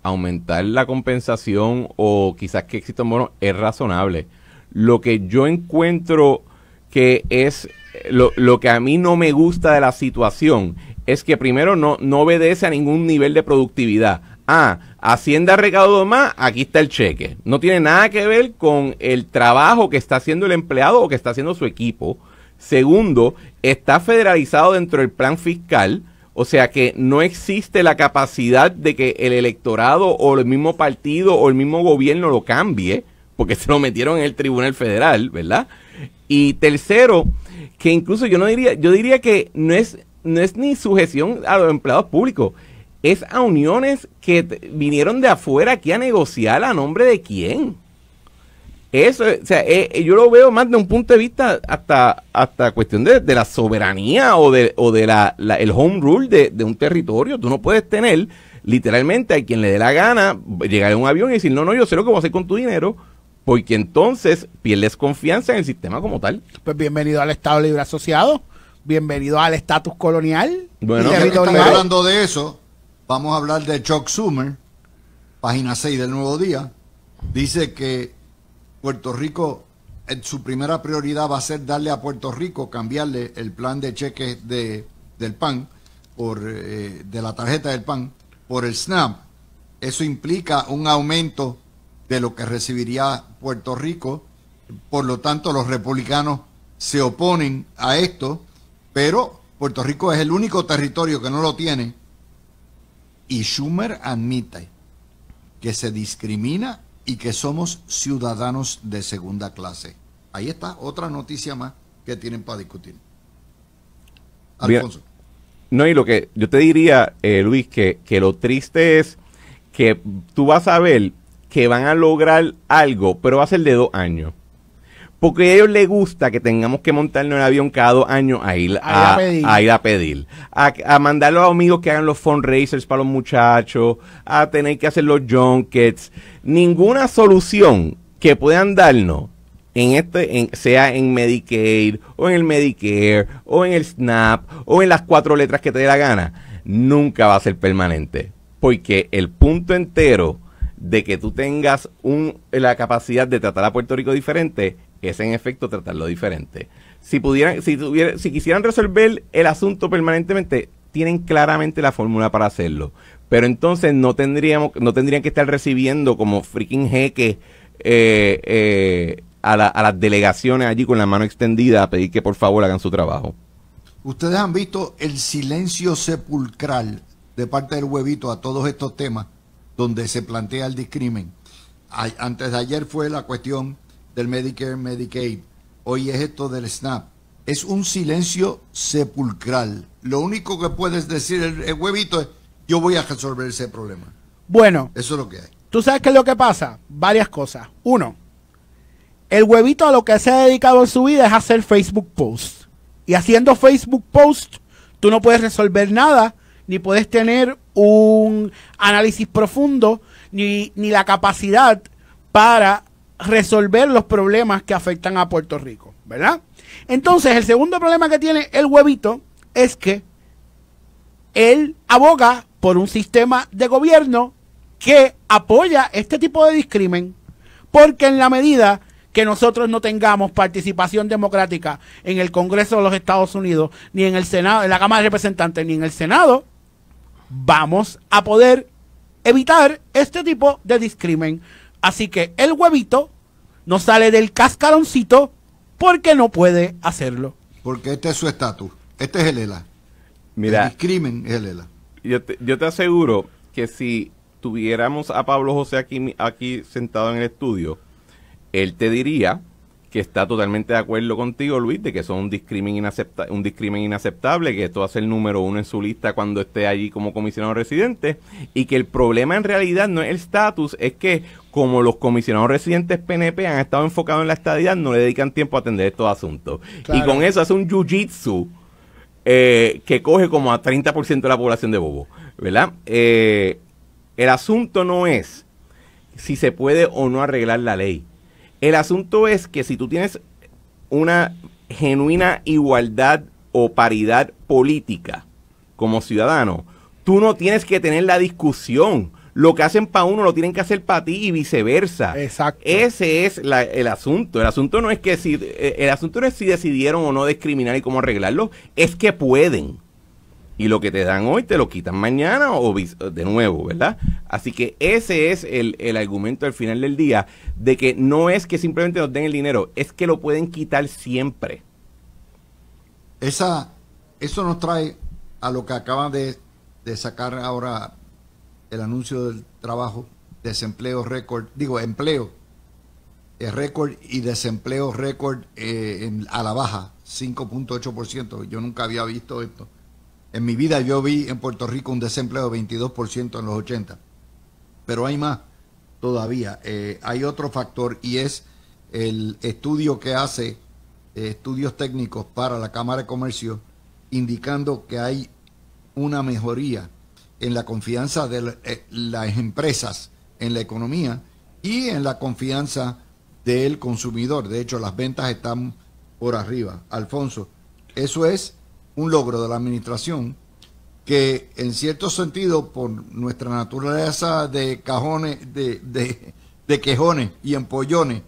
aumentar la compensación o quizás que exista un bono es razonable. Lo que yo encuentro que es lo, que a mí no me gusta de la situación es que primero no, obedece a ningún nivel de productividad. Ah, Hacienda regado más, aquí está el cheque. No tiene nada que ver con el trabajo que está haciendo el empleado o que está haciendo su equipo. Segundo, está federalizado dentro del plan fiscal, o sea que no existe la capacidad de que el electorado o el mismo partido o el mismo gobierno lo cambie porque se lo metieron en el Tribunal Federal, ¿verdad? Y tercero, que incluso yo no diría, yo diría que no es, no es ni sujeción a los empleados públicos, es a uniones que vinieron de afuera aquí a negociar a nombre de quién. Eso, o sea, eh, eh, yo lo veo más de un punto de vista hasta, hasta cuestión de, de la soberanía o de, o de la, el home rule de, de un territorio. Tú no puedes tener literalmente a quien le dé la gana llegar en un avión y decir, no, no, yo sé lo que voy a hacer con tu dinero porque entonces pierdes confianza en el sistema como tal. Pues bienvenido al Estado Libre Asociado, bienvenido al estatus colonial. Bueno, hablando de eso, vamos a hablar de Chuck Schumer, página 6 del Nuevo Día, dice que Puerto Rico, en eh, su primera prioridad va a ser darle a Puerto Rico, cambiarle el plan de cheques de, del PAN, por, eh, de la tarjeta del PAN, por el SNAP. Eso implica un aumento de lo que recibiría Puerto Rico. Por lo tanto, los republicanos se oponen a esto, pero Puerto Rico es el único territorio que no lo tiene. Y Schumer admite que se discrimina y que somos ciudadanos de segunda clase. Ahí está otra noticia más que tienen para discutir. Alfonso. No, y lo que yo te diría, eh, Luis, que, que lo triste es que tú vas a ver que van a lograr algo, pero va a ser de dos años. Porque a ellos les gusta que tengamos que montarnos en avión cada dos años a ir a, pedir. A, a mandar a los amigos que hagan los fundraisers para los muchachos, a tener que hacer los junkets. Ninguna solución que puedan darnos, en este, sea en Medicaid, o en el Medicare, o en el SNAP, o en las cuatro letras que te dé la gana, nunca va a ser permanente. Porque el punto entero de que tú tengas la capacidad de tratar a Puerto Rico diferente, es en efecto tratarlo diferente. Si pudieran, si si quisieran resolver el asunto permanentemente, tienen claramente la fórmula para hacerlo. Pero entonces no tendríamos, no tendrían que estar recibiendo como freaking jeque eh, eh, a, a las delegaciones allí con la mano extendida a pedir que por favor hagan su trabajo. Ustedes han visto el silencio sepulcral de parte del huevito a todos estos temas donde se plantea el discrimen. Antes de ayer fue la cuestión del Medicare, Medicaid. Hoy es esto del SNAP. Es un silencio sepulcral. Lo único que puedes decir el, huevito es, yo voy a resolver ese problema. Bueno. Eso es lo que hay. ¿Tú sabes qué es lo que pasa? Varias cosas. Uno, el huevito a lo que se ha dedicado en su vida es hacer Facebook Post... Y haciendo Facebook Post... tú no puedes resolver nada ni puedes tener un análisis profundo, ni, la capacidad para resolver los problemas que afectan a Puerto Rico, ¿verdad? Entonces, el segundo problema que tiene el huevito es que él aboga por un sistema de gobierno que apoya este tipo de discrimen, porque en la medida que nosotros no tengamos participación democrática en el Congreso de los Estados Unidos, ni en el Senado, en la Cámara de Representantes, ni en el Senado, vamos a poder evitar este tipo de discrimen. Así que el huevito no sale del cascaroncito porque no puede hacerlo. Porque este es su estatus. Este es el ELA. Mira, el discrimen es el ELA. Yo te, aseguro que si tuviéramos a Pablo José aquí, aquí sentado en el estudio, él te diría que está totalmente de acuerdo contigo, Luis, de que son un discrimen, un discrimen inaceptable, que esto va a ser número uno en su lista cuando esté allí como comisionado residente, y que el problema en realidad no es el estatus, es que como los comisionados residentes PNP han estado enfocados en la estadidad, no le dedican tiempo a atender estos asuntos. Y con eso hace un jiu-jitsu eh, que coge como a 30% de la población de Bobo, ¿verdad? Eh, el asunto no es si se puede o no arreglar la ley el asunto es que si tú tienes una genuina igualdad o paridad política como ciudadano, tú no tienes que tener la discusión. Lo que hacen para uno lo tienen que hacer para ti y viceversa. Exacto. Ese es el asunto. El asunto no es que si eh, el asunto no es si decidieron o no discriminar y cómo arreglarlo, es que pueden y lo que te dan hoy te lo quitan mañana o de nuevo, ¿verdad? Así que ese es el, argumento al final del día de que no es que simplemente nos den el dinero, es que lo pueden quitar siempre. Esa, eso nos trae a lo que acaban de, sacar ahora el anuncio del trabajo, desempleo récord, digo, empleo eh, récord y desempleo récord eh, a la baja, 5.8%. Yo nunca había visto esto en mi vida yo vi en Puerto Rico un desempleo de 22% en los 80, pero hay más todavía. Eh, hay otro factor y es el estudio que hace eh, estudios técnicos para la Cámara de Comercio indicando que hay una mejoría en la confianza de eh, las empresas en la economía y en la confianza del consumidor. De hecho, las ventas están por arriba. Alfonso, eso es un logro de la administración que en cierto sentido por nuestra naturaleza de cajones, de, de, de quejones y empollones,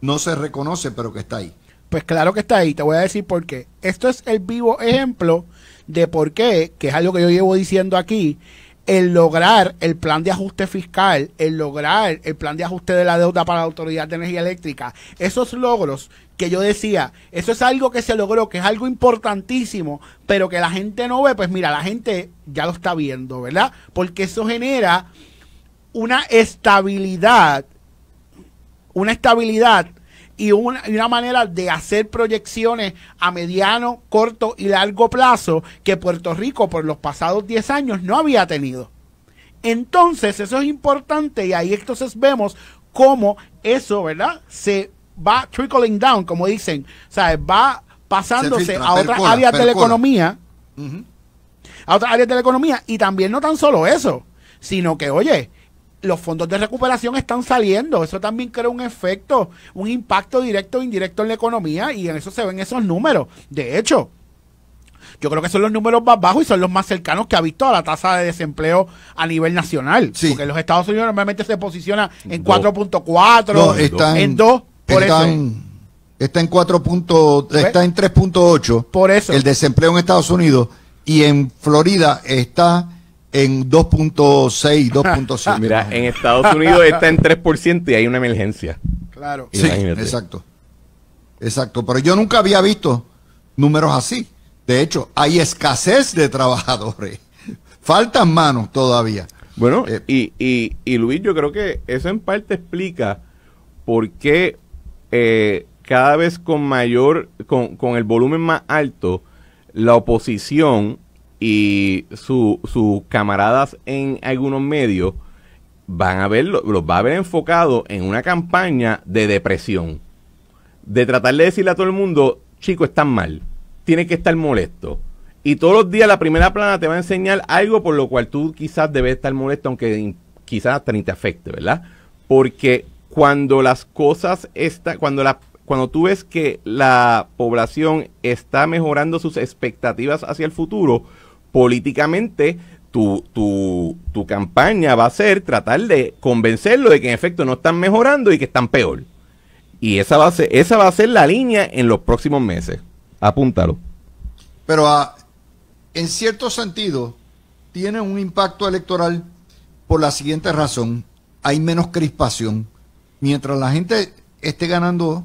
no se reconoce, pero que está ahí. Pues claro que está ahí, te voy a decir por qué. Esto es el vivo ejemplo de por qué, que es algo que yo llevo diciendo aquí, el lograr el plan de ajuste fiscal, el lograr el plan de ajuste de la deuda para la Autoridad de Energía Eléctrica, esos logros que yo decía, eso es algo que se logró, que es algo importantísimo, pero que la gente no ve, pues mira, la gente ya lo está viendo, ¿verdad? Porque eso genera una estabilidad, una estabilidad y una, manera de hacer proyecciones a mediano, corto y largo plazo que Puerto Rico por los pasados 10 años no había tenido. Entonces, eso es importante y ahí entonces vemos cómo eso, ¿verdad? Se va trickling down, como dicen, o sea, va pasándose a otras áreas de la economía, a otras áreas de la economía, y también no tan solo eso, sino que, oye, los fondos de recuperación están saliendo. Eso también crea un efecto, un impacto directo o indirecto en la economía y en eso se ven esos números. De hecho, yo creo que son los números más bajos y son los más cercanos que ha visto a la tasa de desempleo a nivel nacional. Porque Porque los Estados Unidos normalmente se posiciona en 4.4, en 2 está, En, está está en 3.8. Por El desempleo en Estados Unidos y en Florida está en 2.6, 2.7. [LAUGHS] Mira, en Estados Unidos está en 3% y hay una emergencia. Claro. exacto. Exacto, pero yo nunca había visto números así. De hecho, hay escasez de trabajadores. [LAUGHS] Faltan manos todavía. Bueno, eh, y, y, y Luis, yo creo que eso en parte explica por qué eh, cada vez con mayor, con, el volumen más alto, la oposición y sus camaradas en algunos medios van a ver, los va a ver enfocado en una campaña de depresión. De tratar de decirle a todo el mundo, chico, está mal, tiene que estar molesto. Y todos los días la primera plana te va a enseñar algo por lo cual tú quizás debes estar molesto, aunque quizás hasta ni te afecte, ¿verdad? Porque cuando las cosas está, cuando la cuando tú ves que la población está mejorando sus expectativas hacia el futuro, políticamente tu, tu, campaña va a ser tratar de convencerlo de que en efecto no están mejorando y que están peor. Y esa va a ser, esa va a ser la línea en los próximos meses. Apúntalo. Pero ah, en cierto sentido, tiene un impacto electoral por la siguiente razón. Hay menos crispación mientras la gente esté ganando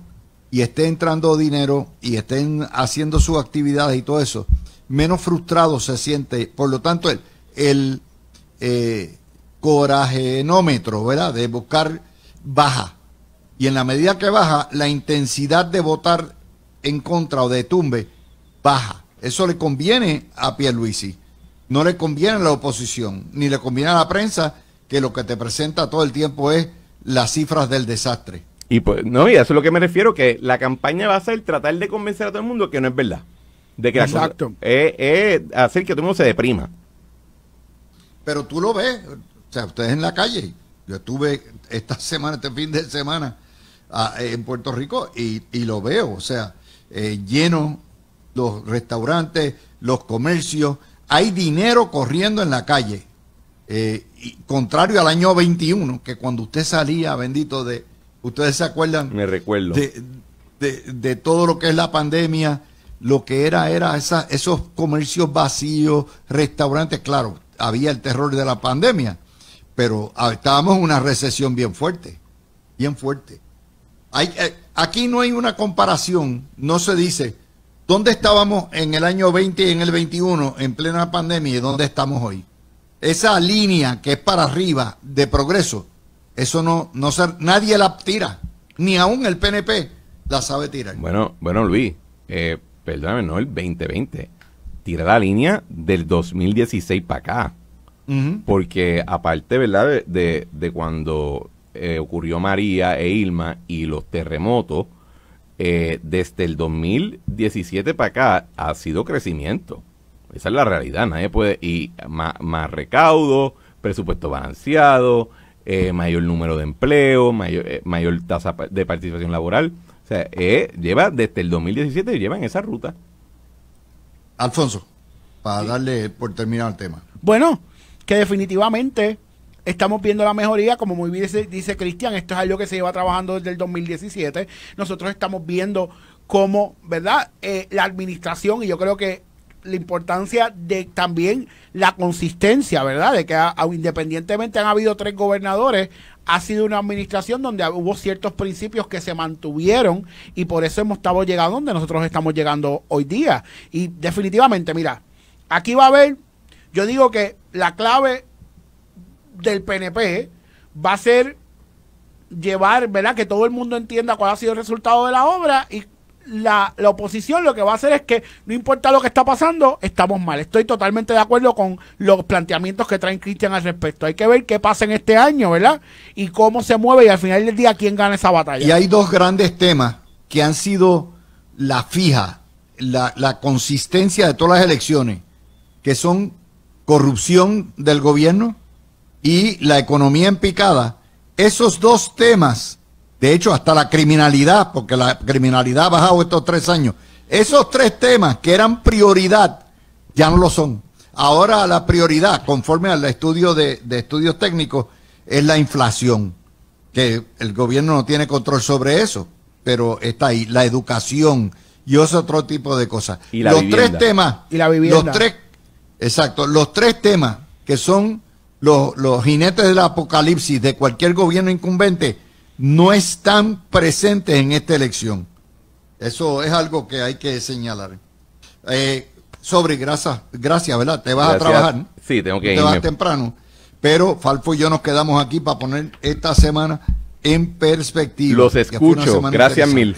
y esté entrando dinero y estén haciendo sus actividades y todo eso, menos frustrado se siente. Por lo tanto, el, el eh, coragenómetro, ¿verdad? De buscar baja. Y en la medida que baja, la intensidad de votar en contra o de tumbe baja. Eso le conviene a Pierluisi. No le conviene a la oposición, ni le conviene a la prensa, que lo que te presenta todo el tiempo es las cifras del desastre. Y pues, no, y eso es lo que me refiero, que la campaña va a ser tratar de convencer a todo el mundo que no es verdad. De que Exacto. hacer que todo el mundo se deprima. Pero tú lo ves, o sea, ustedes en la calle. Yo estuve esta [LAUGHS] semana, este fin de semana, en Puerto Rico y, y, lo veo, o sea, eh, lleno los restaurantes, los comercios, hay dinero corriendo en la calle. Eh, y contrario al año 21, que cuando usted salía, bendito, de, ustedes se acuerdan. Me recuerdo. De, de, todo lo que es la pandemia, lo que era, era esa, esos comercios vacíos, restaurantes, claro, había el terror de la pandemia, pero ah, estábamos en una recesión bien fuerte, bien fuerte. Hay, eh, aquí no hay una comparación, no se dice dónde estábamos en el año 20 y en el 21 en plena pandemia y dónde estamos hoy esa línea que es para arriba de progreso, eso no, no nadie la tira, ni aún el PNP la sabe tirar. Bueno, bueno Luis, eh, perdóname, no el 2020, tira la línea del 2016 para acá. Porque aparte, ¿verdad? De, de, cuando eh, ocurrió María e Irma y los terremotos, eh, desde el 2017 para acá ha sido crecimiento. Esa es la realidad, nadie puede. Y más, recaudo, presupuesto balanceado, eh, mayor número de empleo, mayor, eh, mayor tasa de participación laboral. O sea, eh, lleva desde el 2017 lleva en esa ruta. Alfonso, para darle por terminado el tema. Bueno, que definitivamente estamos viendo la mejoría, como muy bien dice, Cristian, esto es algo que se lleva trabajando desde el 2017. Nosotros estamos viendo cómo, ¿verdad? la administración, y yo creo que la importancia de también la consistencia, ¿verdad? De que independientemente han habido tres gobernadores, ha sido una administración donde hubo ciertos principios que se mantuvieron y por eso hemos estado llegando donde nosotros estamos llegando hoy día. Y definitivamente, mira, aquí va a haber, yo digo que la clave del PNP va a ser llevar, ¿verdad? Que todo el mundo entienda cuál ha sido el resultado de la obra y la, oposición lo que va a hacer es que no importa lo que está pasando, estamos mal. Estoy totalmente de acuerdo con los planteamientos que traen Cristian al respecto. Hay que ver qué pasa en este año, ¿verdad? Y cómo se mueve y al final del día quién gana esa batalla. Y hay dos grandes temas que han sido la fija, la, la consistencia de todas las elecciones, que son corrupción del gobierno y la economía en picada. Esos dos temas de hecho, hasta la criminalidad, porque la criminalidad ha bajado estos tres años. Esos tres temas que eran prioridad, ya no lo son. Ahora la prioridad, conforme al estudio de, estudios técnicos, es la inflación, que el gobierno no tiene control sobre eso, pero está ahí. La educación y otro tipo de cosas. Y la los tres temas. Y la Los tres, exacto, los tres temas que son los, los jinetes del apocalipsis de cualquier gobierno incumbente no están presentes en esta elección. Eso es algo que hay que señalar. Eh, sobre, gracias, gracias, ¿verdad? Te vas a trabajar. Sí, tengo que Te vas temprano. Pero Falfo y yo nos quedamos aquí para poner esta semana en perspectiva. Los escucho. Gracias mil.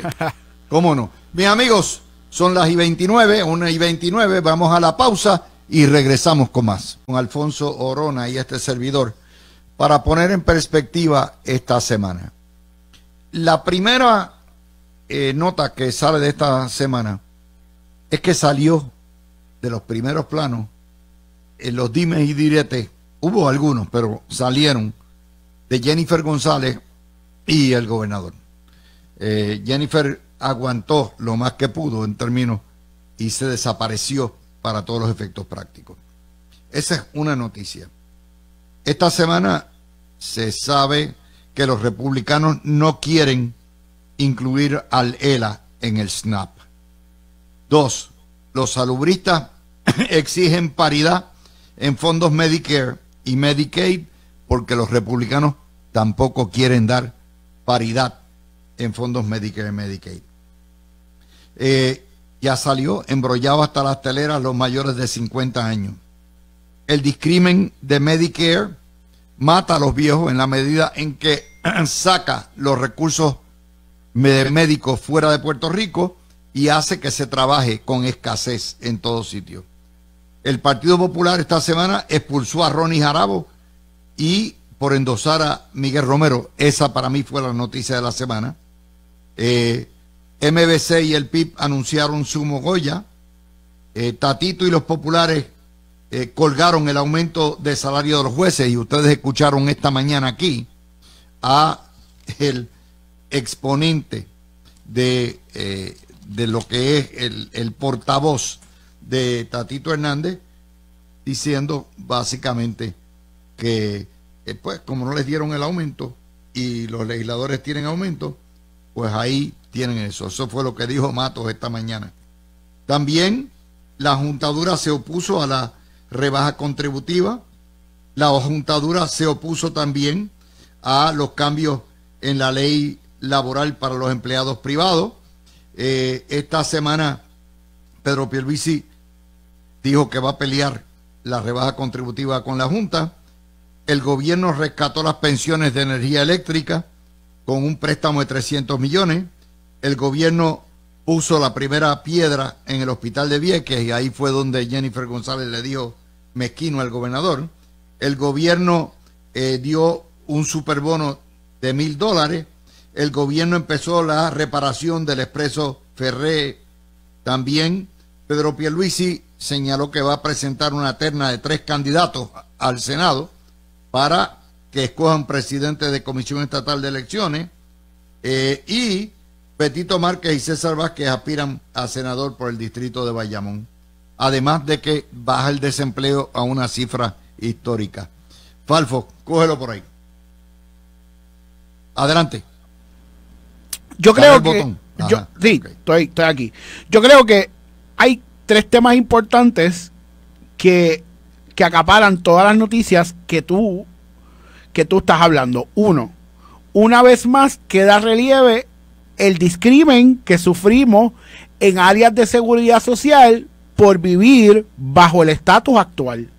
¿Cómo no? Mis amigos, son las y 29, una y 29. Vamos a la pausa y regresamos con más. Con Alfonso Orona y este servidor para poner en perspectiva esta semana. La primera eh, nota que sale de esta semana es que salió de los primeros planos eh, los dimes y diretes. Hubo algunos, pero salieron de Jennifer González y el gobernador. Eh, Jennifer aguantó lo más que pudo en términos y se desapareció para todos los efectos prácticos. Esa es una noticia. Esta semana se sabe que los republicanos no quieren incluir al ELA en el SNAP. Dos, los salubristas [COUGHS] exigen paridad en fondos Medicare y Medicaid porque los republicanos tampoco quieren dar paridad en fondos Medicare y Medicaid. Eh, ya salió embrollado hasta las teleras los mayores de 50 años. El discrimen de Medicare mata a los viejos en la medida en que [CLEARS THROAT] saca los recursos médicos fuera de Puerto Rico y hace que se trabaje con escasez en todo sitio. El Partido Popular esta semana expulsó a Ronnie Jarabo y por endosar a Miguel Romero, esa para mí fue la noticia de la semana. Eh, MBC y el PIB anunciaron su mogoya. Eh, Tatito y los populares eh, colgaron el aumento de salario de los jueces y ustedes escucharon esta mañana aquí a el exponente de, eh, de lo que es el, el portavoz de Tatito Hernández diciendo básicamente que eh, pues como no les dieron el aumento y los legisladores tienen aumento, pues ahí tienen eso. Eso fue lo que dijo Matos esta mañana. También la juntadura se opuso a la rebaja contributiva. La juntadura se opuso también a los cambios en la ley laboral para los empleados privados. Eh, esta semana Pedro Pierluisi dijo que va a pelear la rebaja contributiva con la Junta. El gobierno rescató las pensiones de energía eléctrica con un préstamo de 300 millones. El gobierno puso la primera piedra en el hospital de Vieques y ahí fue donde Jennifer González le dio mezquino al gobernador. El gobierno eh, dio un superbono de mil dólares. El gobierno empezó la reparación del expreso Ferré. También Pedro Pierluisi señaló que va a presentar una terna de tres candidatos al Senado para que escojan presidente de Comisión Estatal de Elecciones. Eh, y Petito Márquez y César Vázquez aspiran a senador por el distrito de Bayamón. Además de que baja el desempleo a una cifra histórica. Falfo, cógelo por ahí. Adelante. Yo creo que. sí, estoy, estoy aquí. Yo creo que hay tres temas importantes que, que acaparan todas las noticias que tú, que tú estás hablando. Uno, una vez más queda relieve el discrimen que sufrimos en áreas de seguridad social por vivir bajo el estatus actual,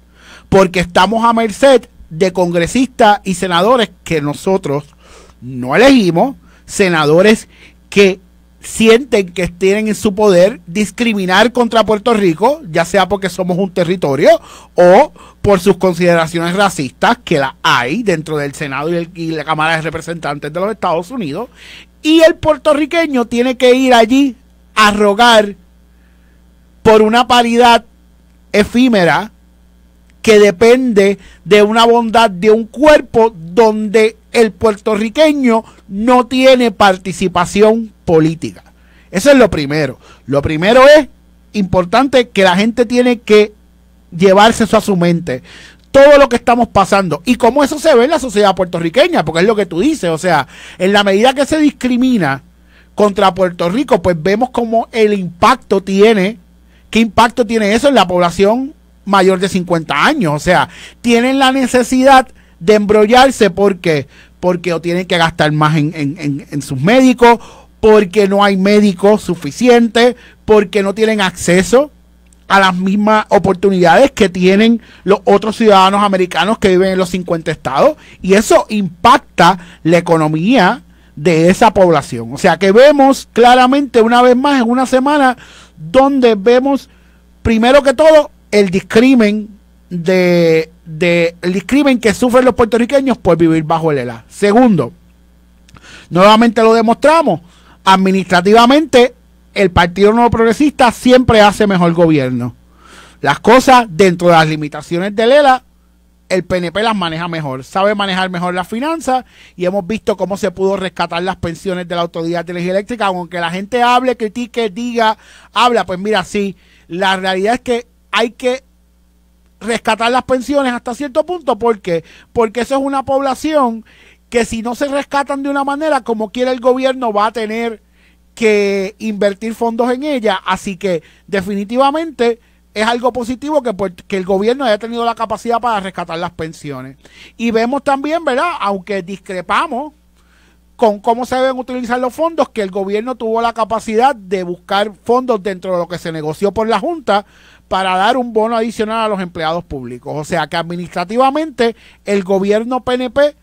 porque estamos a merced de congresistas y senadores que nosotros no elegimos, senadores que sienten que tienen en su poder discriminar contra Puerto Rico, ya sea porque somos un territorio o por sus consideraciones racistas, que las hay dentro del Senado y, y, la Cámara de Representantes de los Estados Unidos, y el puertorriqueño tiene que ir allí a rogar por una paridad efímera que depende de una bondad de un cuerpo donde el puertorriqueño no tiene participación política. Eso es lo primero. Lo primero es importante que la gente tiene que llevarse eso a su mente todo lo que estamos pasando y cómo eso se ve en la sociedad puertorriqueña, porque es lo que tú dices, o sea, en la medida que se discrimina contra Puerto Rico, pues vemos cómo el impacto tiene, qué impacto tiene eso en la población mayor de 50 años, o sea, tienen la necesidad de embrollarse porque porque tienen que gastar más en, en sus médicos, porque no hay médicos suficientes, porque no tienen acceso a las mismas oportunidades que tienen los otros ciudadanos americanos que viven en los 50 estados y eso impacta la economía de esa población. O sea que vemos claramente una vez más en una semana donde vemos primero que todo el discrimen de, de el discrimen que sufren los puertorriqueños por vivir bajo el ELA. Segundo, nuevamente lo demostramos administrativamente el Partido Nuevo Progresista siempre hace mejor gobierno. Las cosas dentro de las limitaciones de Lela, el PNP las maneja mejor, sabe manejar mejor las finanzas y hemos visto cómo se pudo rescatar las pensiones de la Autoridad de Energía Eléctrica, aunque la gente hable, critique, diga, habla, pues mira, sí, la realidad es que hay que rescatar las pensiones hasta cierto punto, ¿por qué? Porque eso es una población que si no se rescatan de una manera, como quiere el gobierno va a tener que invertir fondos en ella. Así que definitivamente es algo positivo pues, que, el gobierno haya tenido la capacidad para rescatar las pensiones. Y vemos también, ¿verdad? Aunque discrepamos con cómo se deben utilizar los fondos, que el gobierno tuvo la capacidad de buscar fondos dentro de lo que se negoció por la Junta para dar un bono adicional a los empleados públicos. O sea que administrativamente el gobierno PNP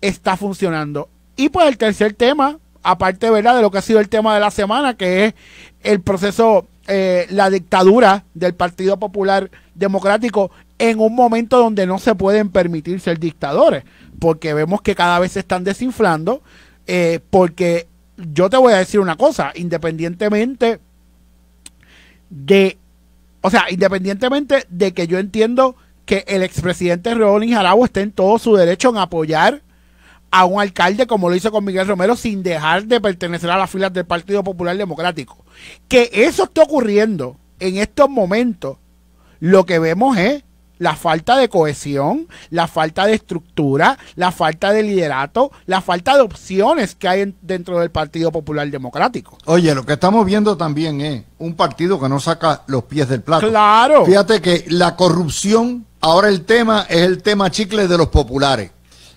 está funcionando. Y pues el tercer tema aparte ¿verdad? de lo que ha sido el tema de la semana, que es el proceso, eh, la dictadura del Partido Popular Democrático en un momento donde no se pueden permitir ser dictadores, porque vemos que cada vez se están desinflando, eh, porque yo te voy a decir una cosa, independientemente de, o sea, independientemente de que yo entiendo que el expresidente Rolín Jarabo esté en todo su derecho en apoyar a un alcalde como lo hizo con Miguel Romero sin dejar de pertenecer a las filas del Partido Popular Democrático. Que eso está ocurriendo en estos momentos, lo que vemos es la falta de cohesión, la falta de estructura, la falta de liderato, la falta de opciones que hay dentro del Partido Popular Democrático. Oye, lo que estamos viendo también es un partido que no saca los pies del plato. Claro. Fíjate que la corrupción, ahora el tema es el tema chicle de los populares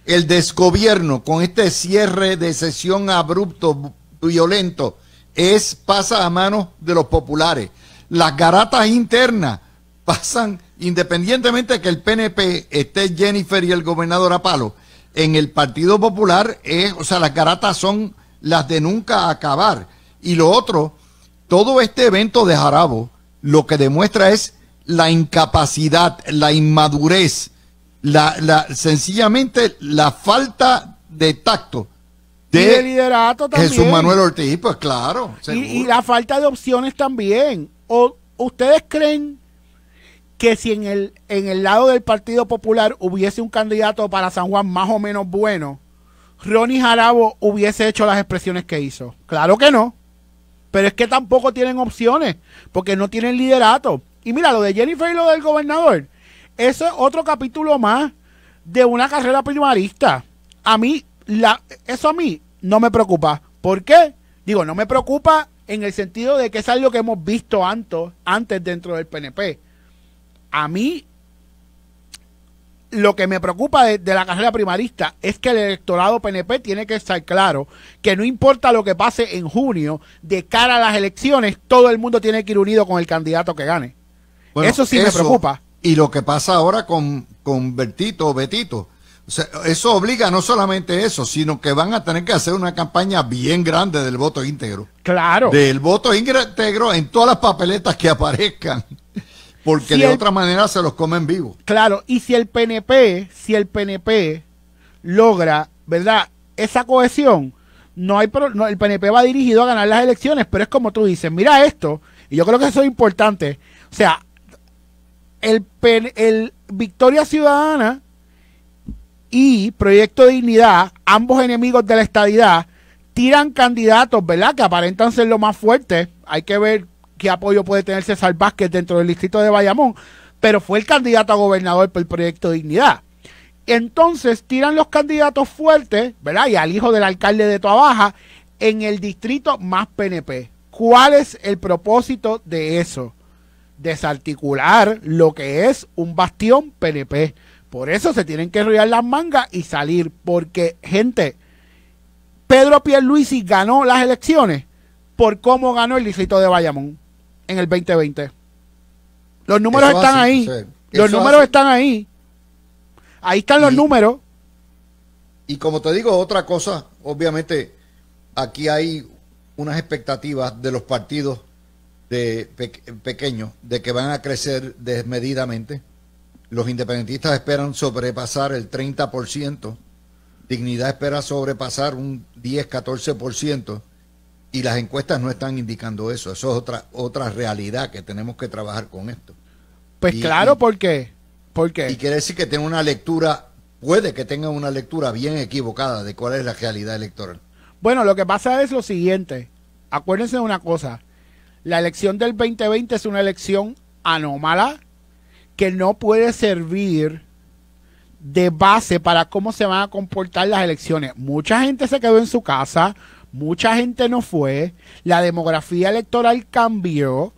el desgobierno con este cierre de sesión abrupto, violento, es pasa a manos de los populares. Las garatas internas pasan, independientemente de que el PNP esté Jennifer y el gobernador Apalo, en el Partido Popular es, o sea, las garatas son las de nunca acabar. Y lo otro, todo este evento de Jarabo lo que demuestra es la incapacidad, la inmadurez la, la, sencillamente la falta de tacto de, liderato también. Jesús Manuel Ortiz, pues claro. Y, la falta de opciones también. ¿O ustedes creen que si en el, en el lado del Partido Popular hubiese un candidato para San Juan más o menos bueno, Ronnie Jarabo hubiese hecho las expresiones que hizo? Claro que no. Pero es que tampoco tienen opciones, porque no tienen liderato. Y mira, lo de Jennifer y lo del gobernador, eso es otro capítulo más de una carrera primarista. A mí, la, eso a mí no me preocupa. ¿Por qué? Digo, no me preocupa en el sentido de que es algo que hemos visto antes, dentro del PNP. A mí, lo que me preocupa de, la carrera primarista es que el electorado PNP tiene que estar claro que no importa lo que pase en junio, de cara a las elecciones, todo el mundo tiene que ir unido con el candidato que gane. eso sí me preocupa y lo que pasa ahora con, Bertito Betito. O Betito, eso obliga no solamente eso, sino que van a tener que hacer una campaña bien grande del voto íntegro. Claro. Del voto íntegro en todas las papeletas que aparezcan. Porque de otra manera se los comen vivos. Claro, y si el PNP, si el PNP logra, ¿verdad? Esa cohesión, no hay el PNP va dirigido a ganar las elecciones, pero es como tú dices, mira esto, y yo creo que eso es importante. O sea, el, Victoria Ciudadana y Proyecto Dignidad, ambos enemigos de la estadidad, tiran candidatos, ¿verdad? Que aparentan ser lo más fuertes Hay que ver qué apoyo puede tener César Vázquez dentro del distrito de Bayamón, pero fue el candidato a gobernador por el Proyecto Dignidad. Entonces tiran los candidatos fuertes, ¿verdad? Y al hijo del alcalde de Toabaja en el distrito más PNP. ¿Cuál es el propósito de eso? desarticular lo que es un bastión PNP. Por eso se tienen que enrollar las mangas y salir, porque, gente, Pedro Pierluisi ganó las elecciones por cómo ganó el distrito de Bayamón en el 2020. Los números están ahí. Los números están ahí. Ahí están los números. Y como te digo, otra cosa, obviamente, aquí hay unas expectativas de los partidos de de que van a crecer desmedidamente. Los independentistas esperan sobrepasar el 30%, Dignidad espera sobrepasar un 10-14% y las encuestas no están indicando eso. Eso es otra, otra realidad que tenemos que trabajar con esto. Pues claro, ¿por qué? ¿por qué? Y quiere decir que tiene una lectura, puede que tenga una lectura bien equivocada de cuál es la realidad electoral. Bueno, lo que pasa es lo siguiente. Acuérdense de una cosa. La elección del 2020 es una elección anómala que no puede servir de base para cómo se van a comportar las elecciones. Mucha gente se quedó en su casa, mucha gente no fue, la demografía electoral cambió,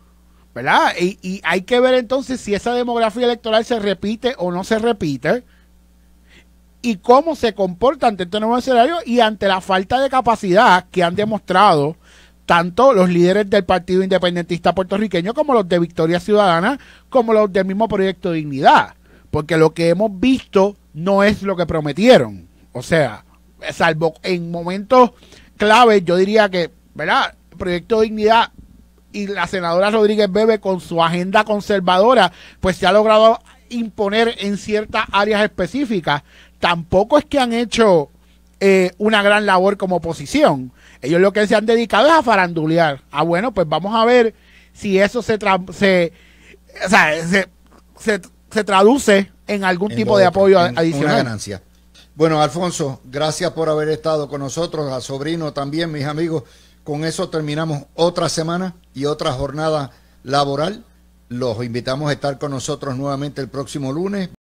¿verdad? Y, hay que ver entonces si esa demografía electoral se repite o no se repite y cómo se comporta ante este nuevo escenario y ante la falta de capacidad que han demostrado tanto los líderes del Partido Independentista Puertorriqueño como los de Victoria Ciudadana, como los del mismo Proyecto de Dignidad, porque lo que hemos visto no es lo que prometieron. O sea, salvo en momentos clave, yo diría que, ¿verdad? Proyecto de Dignidad y la senadora Rodríguez Bebe con su agenda conservadora, pues se ha logrado imponer en ciertas áreas específicas. Tampoco es que han hecho eh, una gran labor como oposición. Ellos lo que se han dedicado es a farandulear. Ah, bueno, pues vamos a ver si eso se, se, traduce en algún tipo de apoyo adicional. Una ganancia. Bueno, Alfonso, gracias por haber estado con nosotros, a sobrino también, mis amigos. Con eso terminamos otra semana y otra jornada laboral. Los invitamos a estar con nosotros nuevamente el próximo lunes.